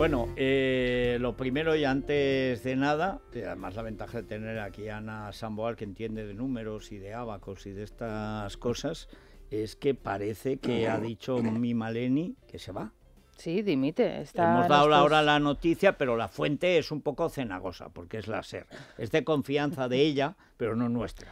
Bueno, eh, lo primero y antes de nada, además la ventaja de tener aquí a Ana Samboal que entiende de números y de abacos y de estas cosas, es que parece que ha dicho Maleni que se va. Sí, dimite. Está Hemos dado ahora la noticia, pero la fuente es un poco cenagosa, porque es la SER. Es de confianza de ella, pero no nuestra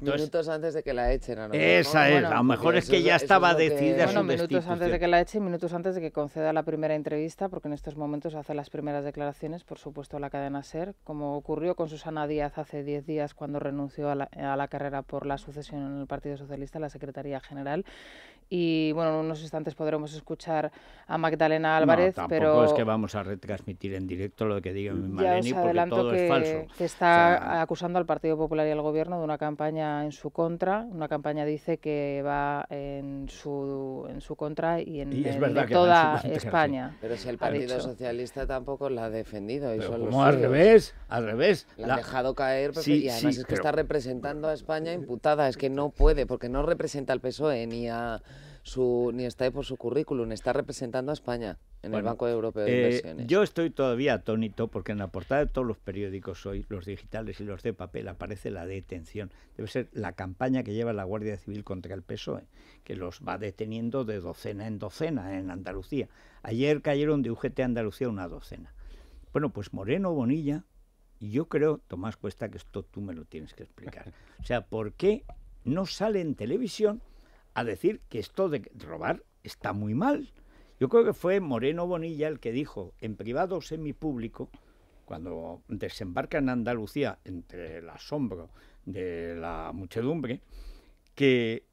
minutos antes de que la echen. A lo mejor, esa es, a lo mejor es que ya estaba decidida bueno, minutos antes de que la echen, minutos antes de que conceda la primera entrevista, porque en estos momentos hace las primeras declaraciones, por supuesto, la cadena SER, como ocurrió con Susana Díaz hace 10 días cuando renunció a la, carrera por la sucesión en el Partido Socialista, la Secretaría General. Y bueno, en unos instantes podremos escuchar a Magdalena Álvarez, tampoco pero... es que vamos a retransmitir en directo lo que diga Maleni, porque todo es falso. que está acusando al Partido Popular y al Gobierno de una campaña en su contra. Una campaña dice que va en su, en su contra y en, toda España. Pero si el Partido Socialista tampoco la ha defendido. Y como al revés, al revés. La, ha dejado caer y además es que está representando a España imputada. Es que no puede porque no representa al PSOE ni a su, ni está ahí por su currículum, está representando a España en el Banco Europeo de eh, Inversiones. yo estoy todavía atónito porque en la portada de todos los periódicos hoy, los digitales y los de papel, aparece la detención. Debe ser la campaña que lleva la Guardia Civil contra el PSOE, que los va deteniendo de docena en docena en Andalucía. Ayer cayeron de UGT Andalucía una docena. Bueno, pues Moreno Bonilla, y yo creo, Tomás Cuesta, que esto tú me lo tienes que explicar. O sea, ¿por qué no sale en televisión? a decir que esto de robar está muy mal. Yo creo que fue Moreno Bonilla el que dijo, en privado o semipúblico, cuando desembarca en Andalucía, entre el asombro de la muchedumbre, que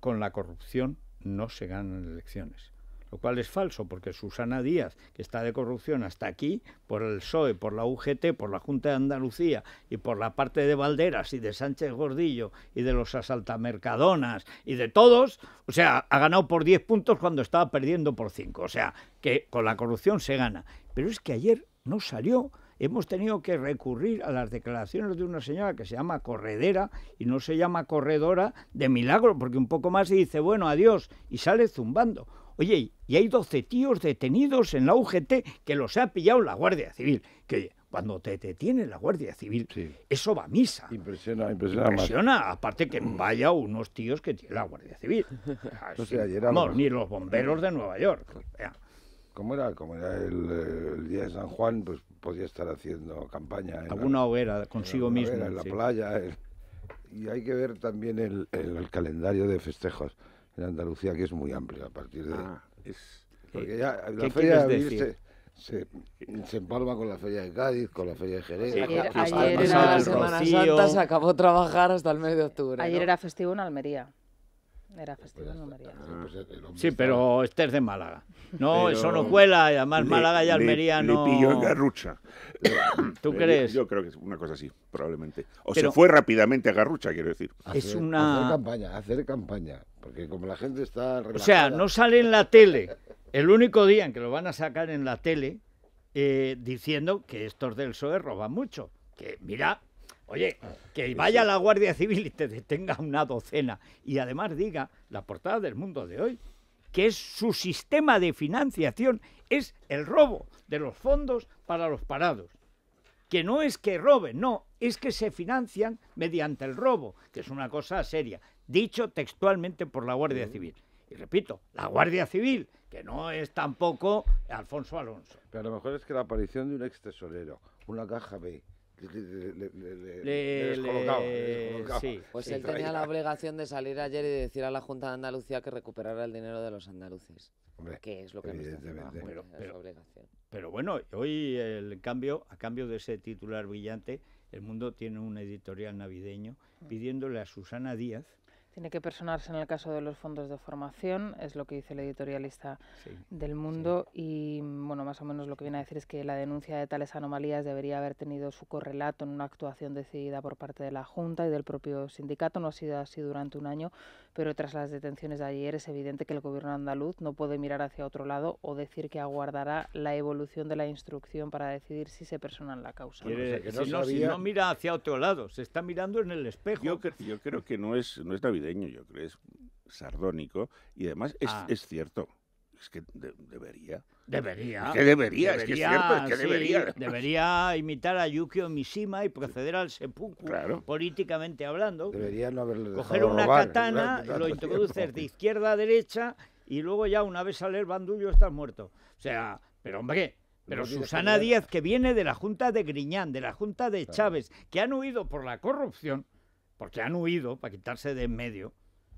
con la corrupción no se ganan elecciones lo cual es falso, porque Susana Díaz, que está de corrupción hasta aquí, por el PSOE, por la UGT, por la Junta de Andalucía y por la parte de Valderas y de Sánchez Gordillo y de los asaltamercadonas y de todos, o sea, ha ganado por 10 puntos cuando estaba perdiendo por 5. O sea, que con la corrupción se gana. Pero es que ayer no salió hemos tenido que recurrir a las declaraciones de una señora que se llama corredera y no se llama corredora de milagro, porque un poco más y dice, bueno, adiós, y sale zumbando. Oye, y hay 12 tíos detenidos en la UGT que los ha pillado la Guardia Civil. Que cuando te detiene la Guardia Civil, eso va a misa. Impresiona, impresiona. Impresiona, aparte que vaya unos tíos que tiene la Guardia Civil. Ah, no, ni los bomberos de Nueva York. ¿Cómo era, como era el, día de San Juan, pues podía estar haciendo campaña. En Alguna la, hoguera consigo mismo. en la playa. y hay que ver también el calendario de festejos en Andalucía, que es muy amplia a partir de... Ah, es, porque ya la ¿qué feria de se, empalma con la feria de Cádiz, con la feria de Jerez. ayer, era la Semana Santa, se acabó trabajar hasta el mes de octubre. Ayer era festivo en Almería. Era pues ah, pues Sí, pero este es de Málaga. No, eso no cuela, además Málaga y Almería no. Le pilló en Garrucha. ¿Tú eh, crees? Yo, creo que es una cosa así, probablemente. O se fue rápidamente a Garrucha, quiero decir. es una. Hacer campaña, hacer campaña. Porque como la gente está. O sea, no sale en la tele. El único día en que lo van a sacar en la tele eh, diciendo que estos del PSOE roban mucho. Que mira, Oye, que vaya la Guardia Civil y te detenga una docena y además diga la portada del mundo de hoy que es su sistema de financiación es el robo de los fondos para los parados. Que no es que roben, no, es que se financian mediante el robo, que es una cosa seria, dicho textualmente por la Guardia Civil. Y repito, la Guardia Civil, que no es tampoco Alfonso Alonso. Pero a lo mejor es que la aparición de un ex tesorero, una caja B, le, le, le, le Sí, Pues él tenía la obligación de salir ayer y decir a la Junta de Andalucía que recuperara el dinero de los andaluces. que es lo que nos está pero, obligación. Pero bueno, hoy el cambio, a cambio de ese titular brillante, El Mundo tiene un editorial navideño mm. pidiéndole a Susana Díaz tiene que personarse en el caso de los fondos de formación, es lo que dice el editorialista del mundo y bueno, más o menos lo que viene a decir es que la denuncia de tales anomalías debería haber tenido su correlato en una actuación decidida por parte de la Junta y del propio sindicato, no ha sido así durante un año, pero tras las detenciones de ayer es evidente que el gobierno andaluz no puede mirar hacia otro lado o decir que aguardará la evolución de la instrucción para decidir si se persona en la causa. si, no, mira hacia otro lado, se está mirando en el espejo. Yo, yo creo que no es, no es navideño, yo creo es sardónico y además es, ah. es cierto es que debería. Debería. Es que debería, debería, es que cierto, es que debería. Debería imitar a Yukio Mishima y proceder al sepulcro, políticamente hablando. Debería no haberle Coger una katana, lo introduces de izquierda a derecha y luego ya una vez sale el bandullo estás muerto. O sea, pero hombre, pero Susana Díaz, que viene de la Junta de Griñán, de la Junta de Chávez, que han huido por la corrupción, porque han huido para quitarse de en medio.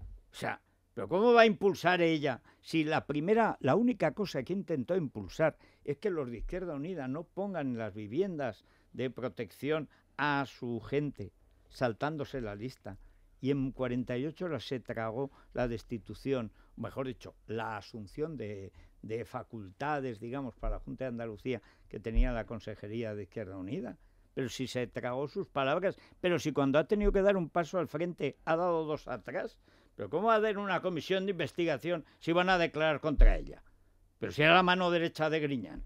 O sea, pero ¿cómo va a impulsar ella? Si la primera, la única cosa que intentó impulsar es que los de Izquierda Unida no pongan las viviendas de protección a su gente, saltándose la lista. Y en 48 horas se tragó la destitución, mejor dicho, la asunción de, de facultades, digamos, para la Junta de Andalucía que tenía la Consejería de Izquierda Unida. Pero si se tragó sus palabras, pero si cuando ha tenido que dar un paso al frente ha dado dos atrás, pero ¿cómo va a haber una comisión de investigación si van a declarar contra ella? Pero si era la mano derecha de Griñán.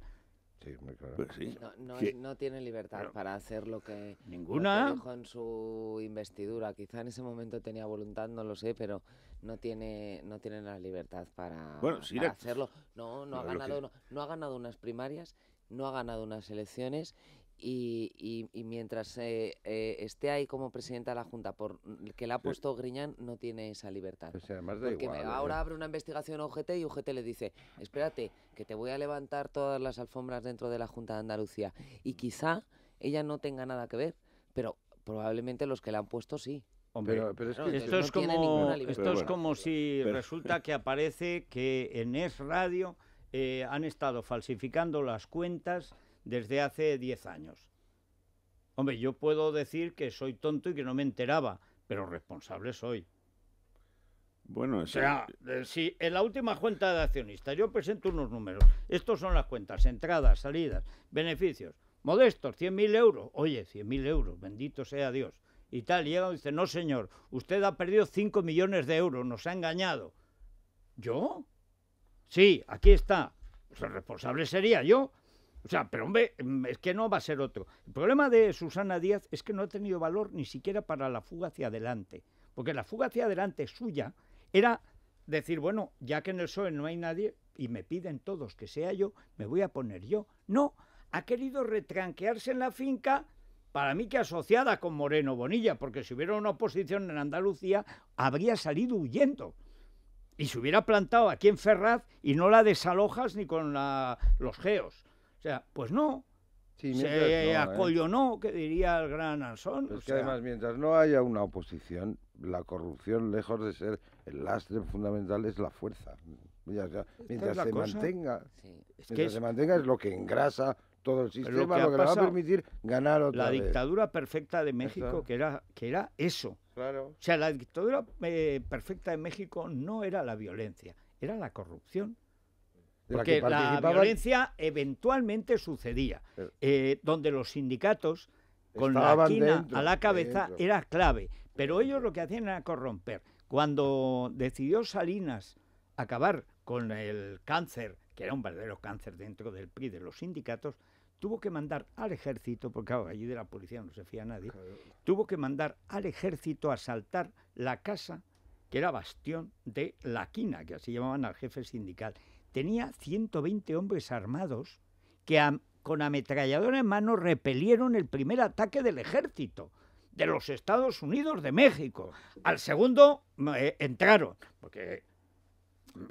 Sí, claro. Pues no, tiene libertad para hacer lo que, ¿Ninguna? dijo en su investidura. Quizá en ese momento tenía voluntad, no lo sé, pero no tiene no tiene la libertad para, hacerlo. No, no, ha ganado, no ha ganado unas primarias, no ha ganado unas elecciones y, mientras eh, eh, esté ahí como presidenta de la Junta, por que la ha puesto Griñán, no tiene esa libertad. Pues ahora ¿eh? abre una investigación UGT y UGT le dice, espérate, que te voy a levantar todas las alfombras dentro de la Junta de Andalucía. Y quizá ella no tenga nada que ver, pero probablemente los que la han puesto sí. esto, es, como, si resulta que aparece que en Es Radio han estado falsificando las cuentas desde hace 10 años. Hombre, yo puedo decir que soy tonto y que no me enteraba, pero responsable soy. Bueno, o sea, eh, si en la última cuenta de accionistas yo presento unos números, estos son las cuentas, entradas, salidas, beneficios, modestos, 100.000 euros, oye, 100.000 euros, bendito sea Dios, y tal, llega y dice, no señor, usted ha perdido 5 millones de euros, nos ha engañado. ¿Yo? Sí, aquí está. Pues el responsable sería yo, o sea, pero hombre, mm, es que no va a ser otro. El problema de Susana Díaz es que no ha tenido valor ni siquiera para la fuga hacia adelante. Porque la fuga hacia adelante suya era decir, bueno, ya que en el PSOE no hay nadie y me piden todos que sea yo, me voy a poner yo. No, ha querido retranquearse en la finca, para mí que asociada con Moreno Bonilla, porque si hubiera una oposición en Andalucía, habría salido huyendo. Y se hubiera plantado aquí en Ferraz y no la desalojas ni con los geos sea, pues no. Sí, se no, ¿eh? acollonó, que diría el gran Ansón. además, mientras no haya una oposición, la corrupción, lejos de ser el lastre fundamental, es la fuerza. mientras, se mantenga, es lo que engrasa todo el sistema, lo que, va a permitir ganar otra La dictadura perfecta de México, que era, eso. O sea, la dictadura eh, perfecta de México no era la violencia, era la corrupción porque la, violencia eventualmente sucedía, eh. Eh, donde los sindicatos, con la quina a la cabeza, era clave. Pero ellos lo que hacían era corromper. Cuando decidió Salinas acabar con el cáncer, que era un verdadero cáncer dentro del PRI, de los sindicatos, tuvo que mandar al ejército, porque allí de la policía no se fía nadie, tuvo que mandar al ejército a asaltar la casa que era bastión de la quina, que así llamaban al jefe sindical tenía 120 hombres armados que con ametrallador en mano repelieron el primer ataque del ejército de los Estados Unidos de México. Al segundo mm, eh, entraron, porque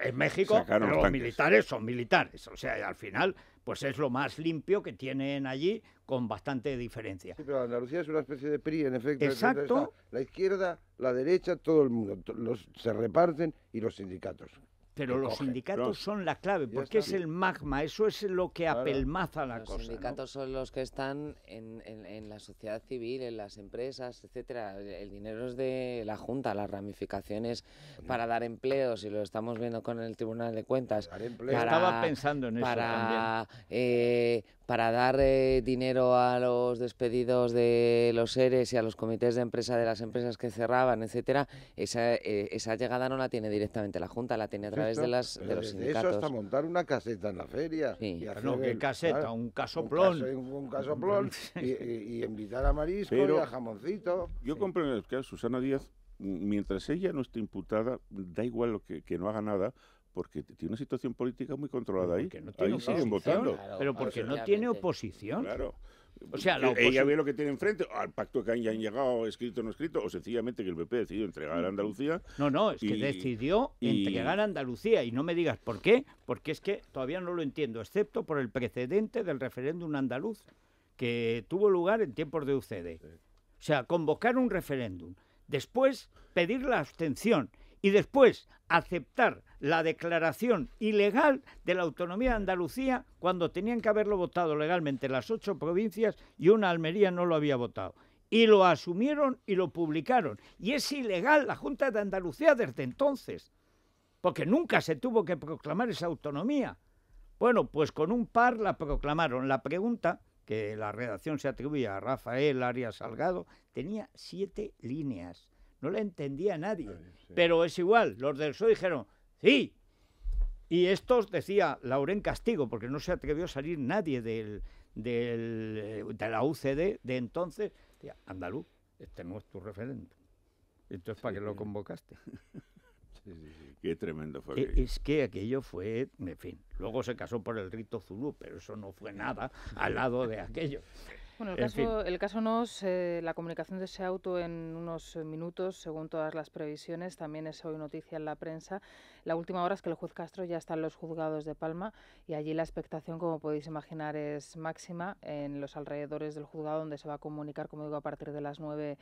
en México los militares son militares, o sea, al final pues es lo más limpio que tienen allí con bastante diferencia. Sí, pero Andalucía es una especie de PRI, en efecto. Exacto. La izquierda, la derecha, todo el mundo, se reparten y los sindicatos. Pero los sindicatos son la clave, porque es el magma, eso es lo que apelmaza la cosa. Los sindicatos son los que están en, la sociedad civil, en las empresas, etcétera. El, dinero es de la Junta, las ramificaciones para dar empleos, y lo estamos viendo con el Tribunal de Cuentas. Estaba pensando en eso también. Eh, para dar eh, dinero a los despedidos de los seres y a los comités de empresa de las empresas que cerraban, etcétera, esa, eh, llegada no la tiene directamente la Junta, la tiene de, las, de los Eso hasta montar una caseta en la feria. Y hacer ¿qué caseta? un casoplón. Un, y, invitar a marisco y a jamoncito. Yo comprendo que Susana Díaz, mientras ella no esté imputada, da igual lo que, no haga nada, porque tiene una situación política muy controlada ahí. No ahí votando. pero porque no tiene oposición. Claro. O sea, eh, Ella ve lo que tiene enfrente, al pacto que hayan llegado, escrito o no escrito, o sencillamente que el PP decidió entregar a mm, mm. Andalucía. No, no, es que decidió entregar a Andalucía. Y no me digas por qué, porque es que todavía no lo entiendo, excepto por el precedente del referéndum andaluz que tuvo lugar en tiempos de UCD. O sea, convocar un referéndum, después pedir la abstención y después aceptar la declaración ilegal de la autonomía de Andalucía cuando tenían que haberlo votado legalmente las ocho provincias y una Almería no lo había votado. Y lo asumieron y lo publicaron. Y es ilegal la Junta de Andalucía desde entonces, porque nunca se tuvo que proclamar esa autonomía. Bueno, pues con un par la proclamaron. La pregunta, que la redacción se atribuía a Rafael Arias Salgado, tenía siete líneas no la entendía nadie. Pero es igual, los del PSOE dijeron, sí. Y estos, decía Lauren Castigo, porque no se atrevió a salir nadie del, de la UCD de entonces, decía, andaluz, este no es tu referente. Entonces, ¿para qué lo convocaste? Qué tremendo fue. E, es que aquello fue, en fin, luego se casó por el rito zulú, pero eso no fue nada al lado de aquello. Bueno, el, caso, no el NOS, eh, la comunicación de ese auto en unos eh, minutos, según todas las previsiones, también es hoy noticia en la prensa. La última hora es que el juez Castro ya está en los juzgados de Palma y allí la expectación, como podéis imaginar, es máxima en los alrededores del juzgado donde se va a comunicar, como digo, a partir de las nueve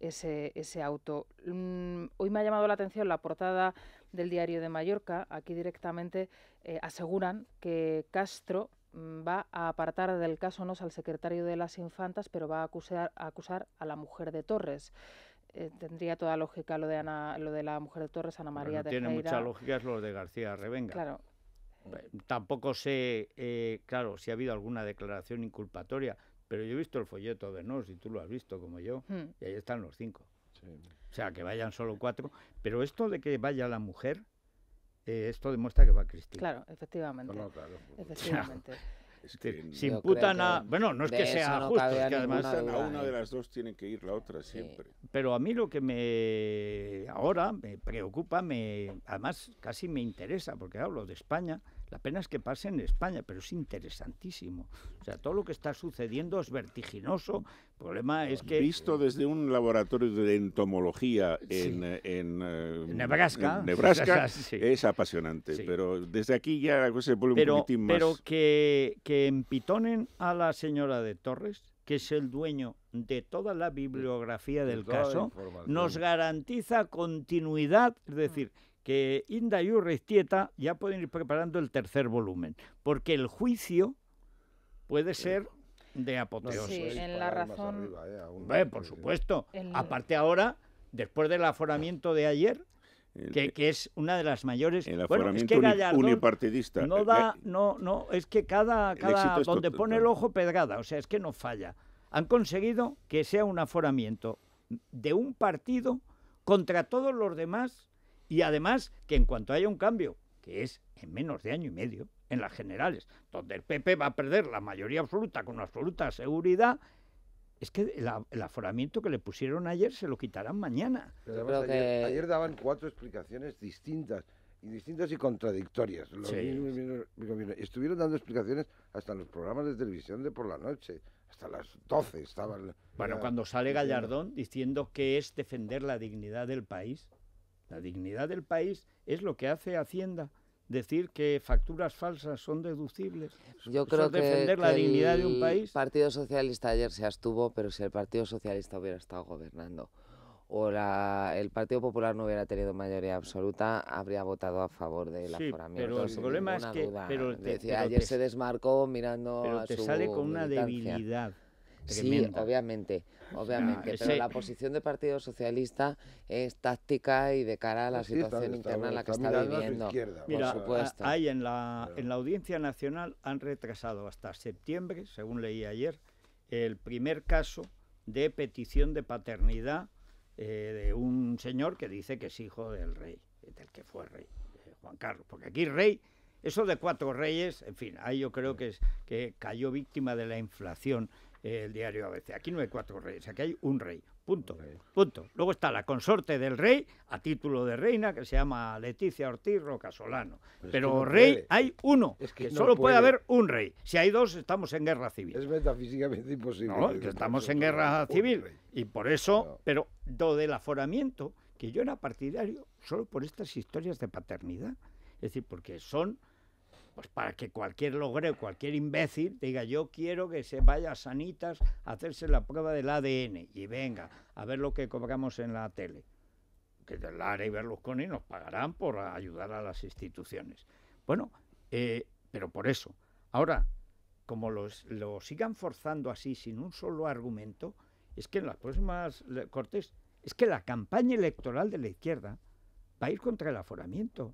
ese, ese auto. Mm, hoy me ha llamado la atención la portada del diario de Mallorca. Aquí directamente eh, aseguran que Castro Mm, va a apartar del caso NOS al secretario de las Infantas, pero va a acusar, a, acusar a la mujer de Torres. Eh, tendría toda lógica lo de Ana, lo de la mujer de Torres, Ana María de Tiene mucha lógica lo de García Revenga. Claro. Eh, tampoco sé, eh, claro, si ha habido alguna declaración inculpatoria, pero yo he visto el folleto de NOS y tú lo has visto como yo, hmm. y ahí están los cinco. O sea, que vayan solo cuatro. Pero esto de que vaya la mujer, eh, esto demuestra que va Cristina. Claro, efectivamente. No, no, claro, efectivamente. se imputan a. Bueno, no es que sea justo, es que además. A una de las dos tiene que ir la otra siempre. Pero a mí lo que me. Ahora me preocupa, me además casi me interesa, porque hablo de España la pena es que pase en España, pero es interesantísimo. O sea, todo lo que está sucediendo es vertiginoso. El problema es que... Visto eh, desde un laboratorio de entomología eh, eh, en, Nebraska, Nebraska es apasionante, pero desde aquí ya se vuelve pero, un más... Pero que, empitonen a la señora de Torres, que es el dueño de toda la bibliografía del caso, nos garantiza continuidad, es decir, que Inda y Tieta ya pueden ir preparando el tercer volumen, porque el juicio puede eh, ser de apoteosis. Sí, en la razón. Eh, por supuesto. Aparte ahora, después del aforamiento de ayer, que, es una de las mayores. bueno, es que unipartidista. No eh, da, no, no, es que cada, cada donde pone el ojo pedrada, o sea, es que no falla. Han conseguido que sea un aforamiento de un partido contra todos los demás y además que en cuanto haya un cambio, que es en menos de año y medio, en las generales, donde el PP va a perder la mayoría absoluta con absoluta seguridad, es que el aforamiento que le pusieron ayer se lo quitarán mañana. Pero ayer, daban eh, cuatro explicaciones distintas. Y distintas y contradictorias. estuvieron dando explicaciones hasta los programas de televisión de por la noche hasta las 12 estaban. Bueno, cuando sale Gallardón diciendo que es defender la dignidad del país, la dignidad del país es lo que hace Hacienda decir que facturas falsas son deducibles. Yo creo que, defender la dignidad de un país. Partido Socialista ayer se abstuvo, pero si el Partido Socialista hubiera estado gobernando o el Partido Popular no hubiera tenido mayoría absoluta, habría votado a favor de sí, Pero el problema es que ayer se desmarcó mirando pero te sale con una debilidad. Tremenda. Sí, obviamente obviamente, pero la posición del Partido Socialista es táctica y de cara a la situación interna en la que está, viviendo. Mira, por supuesto. Hay en la, en la Audiencia Nacional han retrasado hasta septiembre, según leí ayer, el primer caso de petición de paternidad eh, de un señor que dice que es hijo del rey, del que fue rey, eh, Juan Carlos, porque aquí rey eso de cuatro reyes, en fin, ahí yo creo que, es, que cayó víctima de la inflación el diario ABC. Aquí no hay cuatro reyes, aquí hay un rey. Punto. Punto. Luego está la consorte del rey, a título de reina, que se llama Leticia Ortiz Roca Solano. Pero rey hay uno. que, solo puede. haber un rey. Si hay dos, estamos en guerra civil. Es metafísicamente imposible. No, estamos en guerra civil. Y por eso, pero do del aforamiento, que yo era partidario solo por estas historias de paternidad. Es decir, porque son pues para que cualquier logre cualquier imbécil, diga yo quiero que se vaya a Sanitas a hacerse la prueba del ADN y venga a ver lo que cobramos en la tele. Que del Lara y Berlusconi nos pagarán por ayudar a las instituciones. Bueno, eh, pero por eso. Ahora, como los, lo sigan forzando así sin un solo argumento, es que en las próximas cortes, es que la campaña electoral de la izquierda va a ir contra el aforamiento.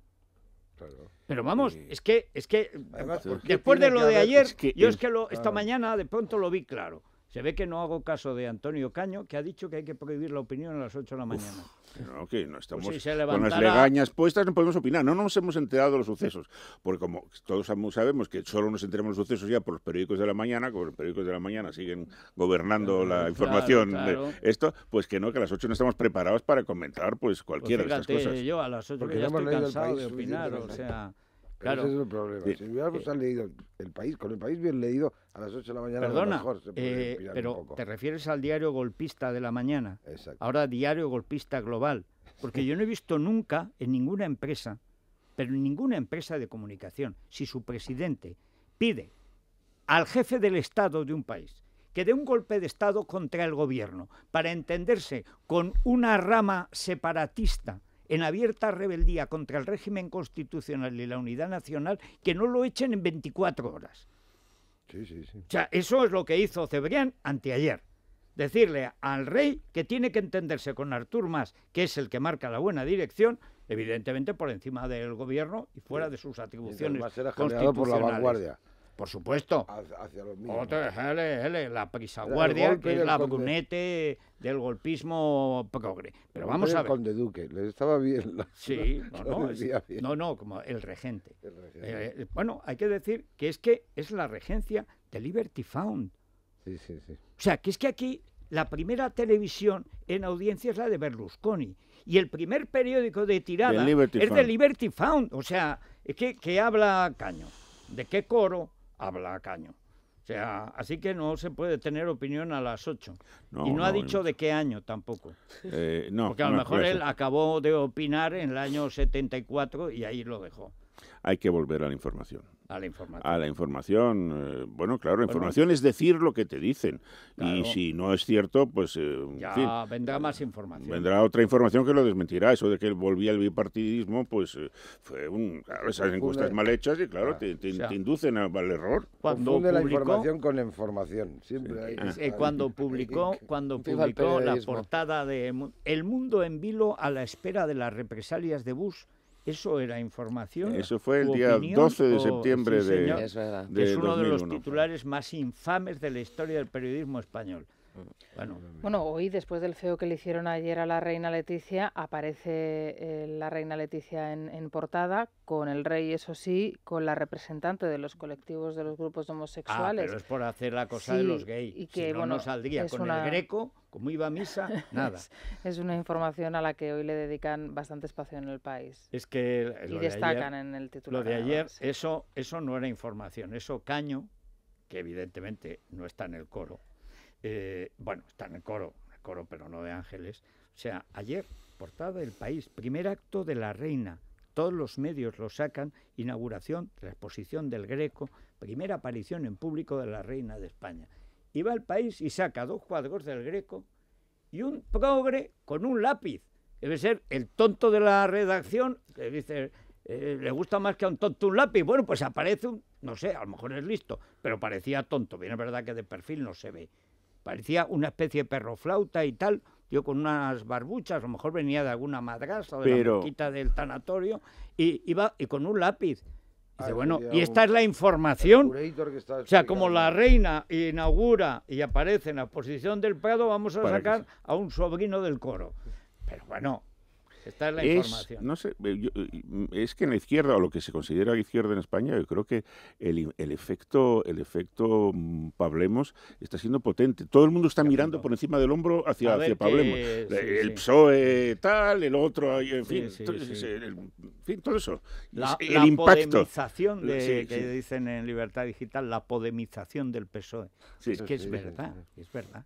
Pero vamos, es que, es que eh, después de lo de ayer, yo es que lo, esta mañana de pronto lo vi claro. Se ve que no hago caso de Antonio Caño, que ha dicho que hay que prohibir la opinión a las 8 de la mañana. no, que no estamos pues con las legañas puestas, no podemos opinar. No nos hemos enterado de los sucesos. Porque como todos sabemos que solo nos enteramos de los sucesos ya por los periódicos de la mañana, como los periódicos de la mañana siguen gobernando la información de esto, pues que no, que a las 8 no estamos preparados para comentar pues cualquiera de estas cosas. Yo a las 8 ya estoy cansado de opinar, o sea... Claro. Ese es el problema. Si eh, leído el país, con el país bien leído a las 8 de la mañana, perdona, mejor se puede eh, pero te refieres al diario golpista de la mañana. Ahora diario golpista global. Porque yo no he visto nunca en ninguna empresa, pero en ninguna empresa de comunicación, si su presidente pide al jefe del Estado de un país que dé un golpe de Estado contra el gobierno para entenderse con una rama separatista en abierta rebeldía contra el régimen constitucional y la unidad nacional, que no lo echen en 24 horas. Sí, sí, sí. O sea, eso es lo que hizo Cebrián anteayer. Decirle al rey que tiene que entenderse con Artur Mas, que es el que marca la buena dirección, evidentemente por encima del gobierno y fuera de sus atribuciones. a constitucionales. por la vanguardia. Por supuesto. Hacia los mismos. la prisaguardia, que es la brunete del golpismo progre. Pero vamos a ver. Conde Duque, le estaba bien. Sí, no, no, como el regente. Eh, eh, bueno, hay que decir que es que es la regencia de Liberty Found. Sí, sí, sí. O sea, que es que aquí la primera televisión en audiencia es la de Berlusconi. Y el primer periódico de tirada es de Liberty Found. O sea, que, que habla Caño. ¿De qué coro? habla caño. O sea, así que no se puede tener opinión a las 8. y no, ha dicho de qué año tampoco. Eh, Porque a lo mejor él acabó de opinar en el año 74 y ahí lo dejó. Hay que volver a la información. A la información. Eh, bueno, claro, la información es decir lo que te dicen. Y si no es cierto, pues. Eh, ya vendrá más información. Vendrá otra información que lo desmentirá. Eso de que volvía el bipartidismo, pues eh, fue un. esas encuestas mal hechas y, claro, ah, Te, inducen al error. Cuando Confunde publicó, la información con la información. Siempre hay, cuando publicó, cuando publicó la portada de El Mundo en Vilo a la espera de las represalias de Bush ¿Eso era información? Eso fue el día 12 de septiembre de, es uno de los titulares más infames de la historia del periodismo español. Bueno, hoy, después del feo que le hicieron ayer a la reina Leticia, aparece eh, la reina Leticia en, portada, con el rey, eso sí, con la representante de los colectivos de los grupos homosexuales. Ah, pero es por hacer la cosa de los gays. Y que, no, no saldría con el greco, como iba a misa, nada. es, una información a la que hoy le dedican bastante espacio en el país. Es que. y destacan en el titular. Lo de ayer, eso, eso no era información, eso caño, que evidentemente no está en el coro eh, bueno, está en el coro, el coro, pero no de ángeles. O sea, ayer, portada del país, primer acto de la reina. Todos los medios lo sacan, inauguración de la exposición del Greco, primera aparición en público de la reina de España. Iba va al país y saca dos cuadros del Greco y un pobre con un lápiz. Debe ser el tonto de la redacción que dice, eh, le gusta más que a un tonto un lápiz. Bueno, pues aparece un, no sé, a lo mejor es listo, pero parecía tonto. Bien, es verdad que de perfil no se ve parecía una especie de perro flauta y tal, yo con unas barbuchas, a lo mejor venía de alguna madrasa o de la boquita del tanatorio, y iba y con un lápiz. Dice, bueno, y esta es la información. O sea, como la reina inaugura y aparece en la posición del Prado, vamos a sacar a un sobrino del coro. Pero bueno, la es, No sé, eh, eh, mm, es que en la izquierda, o lo que se considera izquierda en España, yo creo que el, el efecto, el efecto mm, Pablemos está siendo potente. Todo el mundo está mirando por encima del hombro hacia, Pablemos. Eh, el PSOE tal, el otro, en fin, todo, el, eso. La, podemización que dicen en Libertad Digital, la podemización del PSOE. es que es verdad, es verdad.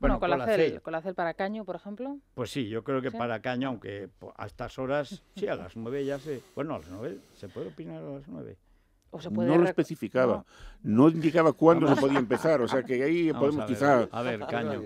Bueno, con la con la CEL para Caño, por ejemplo. Pues sí, yo creo que para Caño, aunque a estas horas, sí, a las nueve ya se... Bueno, a las nueve, ¿se puede opinar a las nueve? no lo especificaba, no, indicaba cuándo se podía empezar, o sea que ahí podemos quizás... A ver, Caño,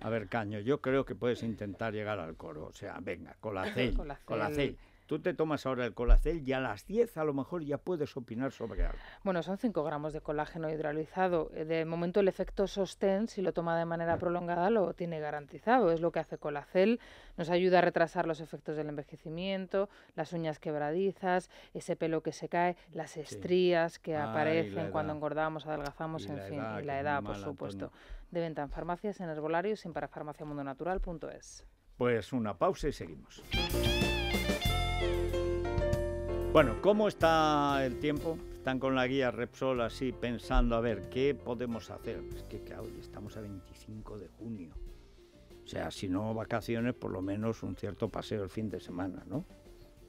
a ver, Caño, yo creo que puedes intentar llegar al coro, o sea, venga, con la CEL. Tú te tomas ahora el colacel y a las 10 a lo mejor ya puedes opinar sobre algo. Bueno, son 5 gramos de colágeno hidrolizado. Eh, de momento el efecto sostén, si lo toma de manera prolongada, lo tiene garantizado. Es lo que hace colacel. Nos ayuda a retrasar los efectos del envejecimiento, las uñas quebradizas, ese pelo que se cae, las estrías que ah, aparecen cuando engordamos, adelgazamos, en fin, y la edad, por supuesto. De venta en farmacias, en herbolarios y en parafarmaciamundonatural.es. Pues una pausa y seguimos. Bueno, ¿cómo está el tiempo? Están con la guía Repsol así pensando a ver qué podemos hacer. Es que hoy estamos a 25 de junio. O sea, si no vacaciones, por lo menos un cierto paseo el fin de semana, ¿no?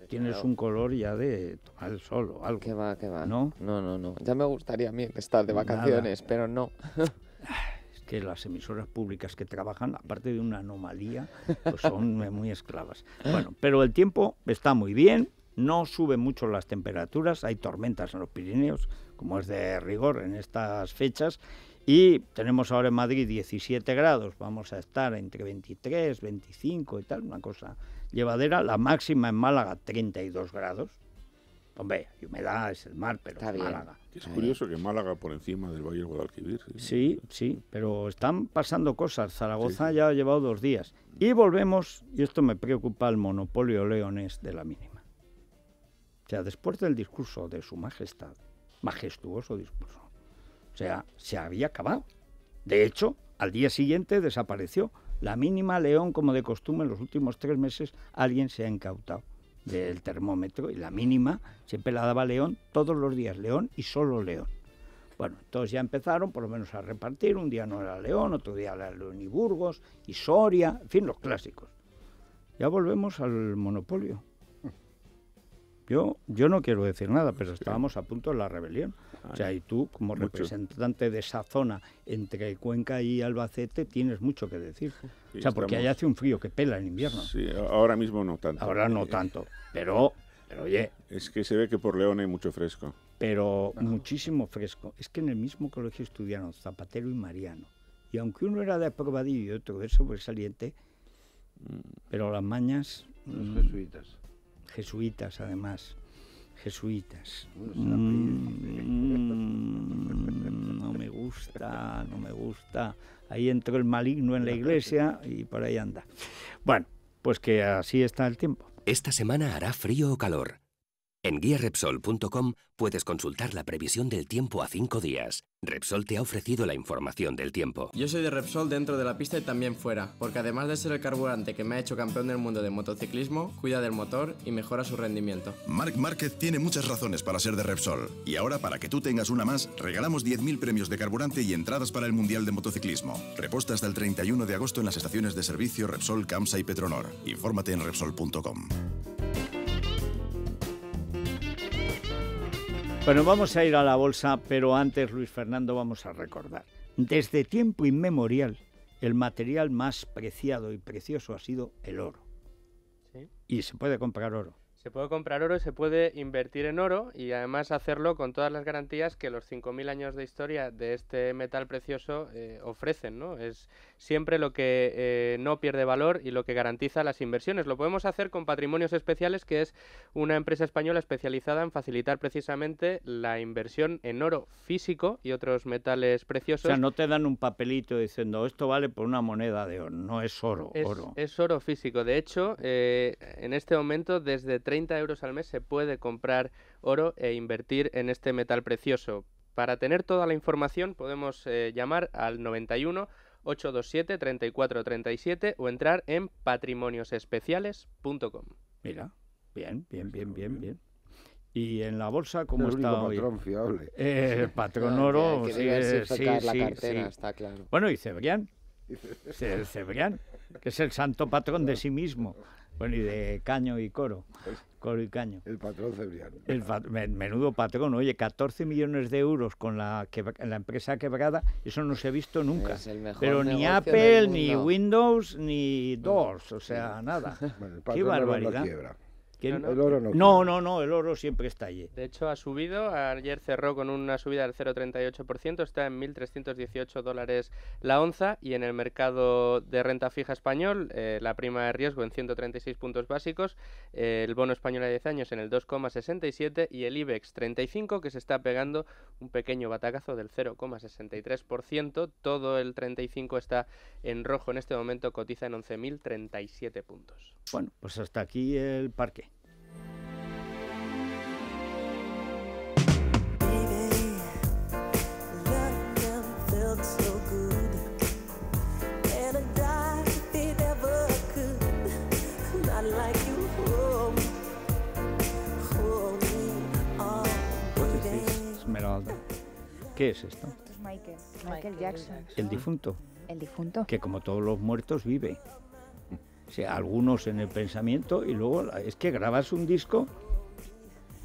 Tienes un color ya de tomar el sol o algo. Que va, que va. ¿No? No, no, Ya me gustaría a mí estar de vacaciones, pero no. que las emisoras públicas que trabajan, aparte de una anomalía, pues son muy esclavas. Bueno, pero el tiempo está muy bien, no suben mucho las temperaturas, hay tormentas en los Pirineos, como es de rigor en estas fechas, y tenemos ahora en Madrid 17 grados, vamos a estar entre 23, 25 y tal, una cosa llevadera, la máxima en Málaga 32 grados. Hombre, humedad es el mar, pero Está Málaga. Es curioso que Málaga por encima del Valle del Guadalquivir. ¿eh? Sí, sí, pero están pasando cosas. Zaragoza ya ha llevado dos días. Y volvemos, y esto me preocupa, el monopolio leonés de la mínima. O sea, después del discurso de su majestad, majestuoso discurso, o sea, se había acabado. De hecho, al día siguiente desapareció. La mínima León, como de costumbre, en los últimos tres meses alguien se ha incautado del termómetro y la mínima siempre la daba León todos los días, León y solo León. Bueno, entonces ya empezaron por lo menos a repartir, un día no era León, otro día era León y Burgos y Soria, en fin, los clásicos. Ya volvemos al monopolio. Yo, yo no quiero decir nada, pero estábamos a punto de la rebelión. O sea, y tú, como representante de esa zona entre Cuenca y Albacete, tienes mucho que decir. o sea, porque allá hace un frío que pela en invierno. Sí, ahora mismo no tanto. Ahora no eh, tanto, pero, pero oye... Es que se ve que por León hay mucho fresco. Pero muchísimo fresco. Es que en el mismo colegio estudiaron Zapatero y Mariano. Y aunque uno era de aprobadillo y otro de sobresaliente, mm. pero las mañas... Los mm, jesuitas. Jesuitas, además jesuitas. Mm, no me gusta, no me gusta. Ahí entró el maligno en la iglesia y por ahí anda. Bueno, pues que así está el tiempo. Esta semana hará frío o calor. En guiarepsol.com puedes consultar la previsión del tiempo a cinco días. Repsol te ha ofrecido la información del tiempo. Yo soy de Repsol dentro de la pista y también fuera, porque además de ser el carburante que me ha hecho campeón del mundo de motociclismo, cuida del motor y mejora su rendimiento. Marc Márquez tiene muchas razones para ser de Repsol. Y ahora, para que tú tengas una más, regalamos 10.000 premios de carburante y entradas para el Mundial de Motociclismo. Reposta hasta el 31 de agosto en las estaciones de servicio Repsol, Camsa y Petronor. Infórmate en Repsol.com. Bueno, vamos a ir a la bolsa, pero antes, Luis Fernando, vamos a recordar. Desde tiempo inmemorial, el material más preciado y precioso ha sido el oro. Y se puede comprar oro. Se puede comprar oro y se puede invertir en oro y además hacerlo con todas las garantías que los 5.000 años de historia de este metal precioso eh, ofrecen. ¿no? Es siempre lo que eh, no pierde valor y lo que garantiza las inversiones. Lo podemos hacer con Patrimonios Especiales, que es una empresa española especializada en facilitar precisamente la inversión en oro físico y otros metales preciosos. O sea, no te dan un papelito diciendo esto vale por una moneda de oro, no es oro. Es oro, es oro físico. De hecho, eh, en este momento, desde 30 30 euros al mes se puede comprar oro e invertir en este metal precioso. Para tener toda la información podemos eh, llamar al 91 827 3437 o entrar en patrimoniosespeciales.com. Mira, bien, bien, bien, bien, bien. Y en la bolsa, ¿cómo está patrón hoy? patrón fiable. Eh, patrón oro, sí, sí, está claro. Bueno, y Cebrián. Cebrián, que es el santo patrón de sí mismo. Bueno, y de caño y coro. Pues, coro y caño. El patrón Cebriano. El menudo patrón. Oye, 14 millones de euros con la, la empresa quebrada, eso no se ha visto nunca. Pero ni Apple, ni Windows, ni DOS, o sea, nada. Bueno, el Qué barbaridad no, no. El oro no. No, no, no, el oro siempre está allí. De hecho, ha subido. Ayer cerró con una subida del 0,38%. Está en 1.318 dólares la onza. Y en el mercado de renta fija español, eh, la prima de riesgo en 136 puntos básicos. Eh, el bono español a 10 años en el 2,67. Y el IBEX 35, que se está pegando un pequeño batacazo del 0,63%. Todo el 35 está en rojo en este momento. Cotiza en 11.037 puntos. Bueno, pues hasta aquí el parque. ¿Qué es esto? es Michael, Michael, Jackson. El difunto. El difunto. Que como todos los muertos vive algunos en el pensamiento y luego es que grabas un disco.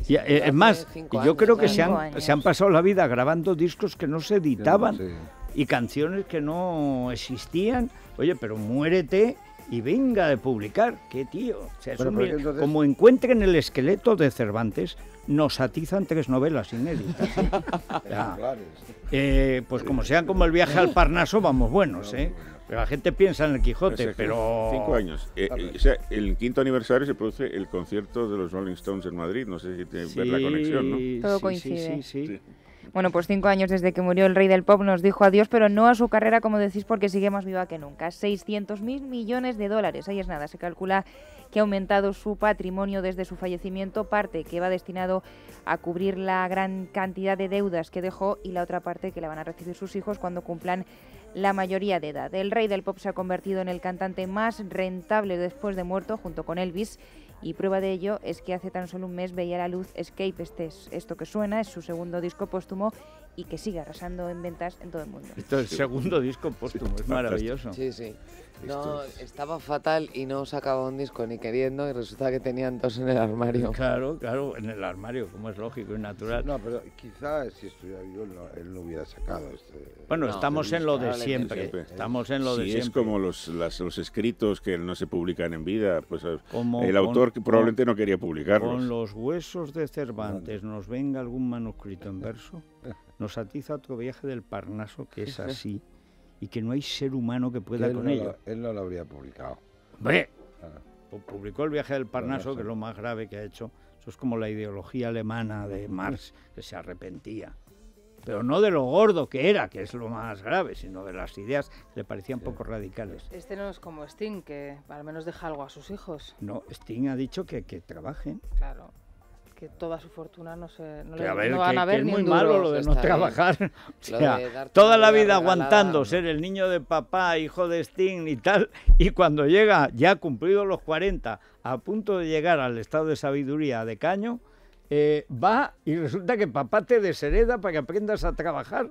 Y, eh, es más, yo creo que se han, pasado la vida grabando discos que no se editaban y canciones que no existían. Oye, pero muérete y venga de publicar. ¡Qué tío! Como encuentren el esqueleto de Cervantes, nos atizan tres novelas inéditas. ¿eh? Eh, pues como sean como el viaje al Parnaso, vamos buenos, ¿eh? La gente piensa en el Quijote, pero... Cinco años. Eh, eh, el quinto aniversario se produce el concierto de los Rolling Stones en Madrid. No sé si tienen ver la conexión, ¿no? Todo sí, coincide. sí. Bueno, pues cinco años desde que murió el rey del pop nos dijo adiós, pero no a su carrera, como decís, porque sigue más viva que nunca. mil millones de dólares, ahí es nada, se calcula que ha aumentado su patrimonio desde su fallecimiento, parte que va destinado a cubrir la gran cantidad de deudas que dejó y la otra parte que la van a recibir sus hijos cuando cumplan la mayoría de edad. El rey del pop se ha convertido en el cantante más rentable después de muerto, junto con Elvis, y prueba de ello es que hace tan solo un mes veía la luz Escape este Esto que suena es su segundo disco póstumo y que siga arrasando en ventas en todo el mundo. Esto es el segundo disco póstumo, es maravilloso. Sí, sí. No, estaba fatal y no sacaba un disco ni queriendo y resulta que tenían dos en el armario. Claro, claro, en el armario, como es lógico y natural. no, pero quizás si estuviera vivo él lo hubiera sacado este- Bueno, estamos en lo de siempre. Estamos en lo de siempre. es como los, los escritos que no se publican en vida, pues ah, el autor probablemente no quería publicarlos. Con los huesos de Cervantes, ¿nos venga algún manuscrito en verso? nos atiza otro viaje del Parnaso que es así y que no hay ser humano que pueda con ello. él no lo habría publicado. ¡Ve! Ah. Publicó el viaje del Parnaso, que es lo más grave que ha hecho. Eso es como la ideología alemana de Marx, que se arrepentía. Pero no de lo gordo que era, que es lo más grave, sino de las ideas que le parecían poco radicales. Este no es como Sting, que al menos deja algo a sus hijos. No, Sting ha dicho que, que trabajen. Claro que toda su fortuna no se no, a ver, van a ver es muy malo lo de no trabajar o sea, toda la vida aguantando ser el niño de papá hijo de Sting y tal y cuando llega ya cumplido los 40 a punto de llegar al estado de sabiduría de caño eh, va y resulta que papá te deshereda para que aprendas a trabajar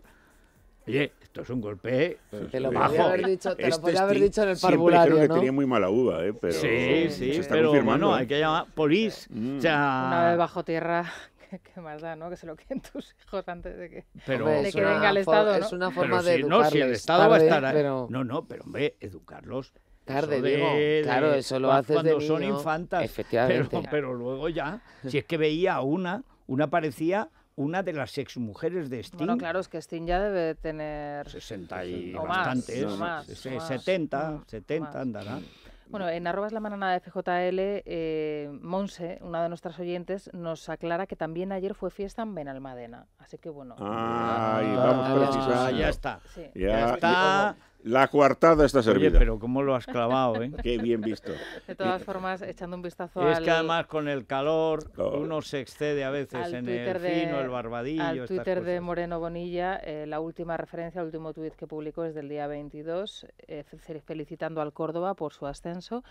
Oye, esto es un golpe. te eh, lo podría haber dicho, este podía haber dicho en el parvulario. Siempre ¿no? que tenía muy mala uva, ¿eh? pero. Sí, sí, se está pero confirmando, ¿eh? hay que llamar. Polis. Mm. Una vez bajo tierra qué maldad, ¿no? Que se lo queden tus hijos antes de que, de que venga el Estado, ¿no? Es una forma de si, No, si el Estado va a estar... Ahí, No, no, pero hombre, educarlos... Tarde, de, claro, eso lo haces Cuando son infantas. Efectivamente. Pero, pero, luego ya, si es que veía una, una parecía una de las exmujeres de Sting. Bueno, claro, es que Sting ya debe tener... 60 y o más, 70, 70 andará. Bueno, en arrobas la manana de FJL, eh, Monse, una de nuestras oyentes, nos aclara que también ayer fue fiesta en Benalmadena. Así que bueno. Ah, vamos ah, ya está. ya está. La coartada está servida. pero cómo lo has clavado, ¿eh? Qué bien visto. De todas formas, echando un vistazo a. Es que además con el calor uno se excede a veces en el fino, el barbadillo. Al Twitter de Moreno Bonilla, eh, la última referencia, el último tuit que publicó es del día 22, eh, felicitando al Córdoba por su ascenso.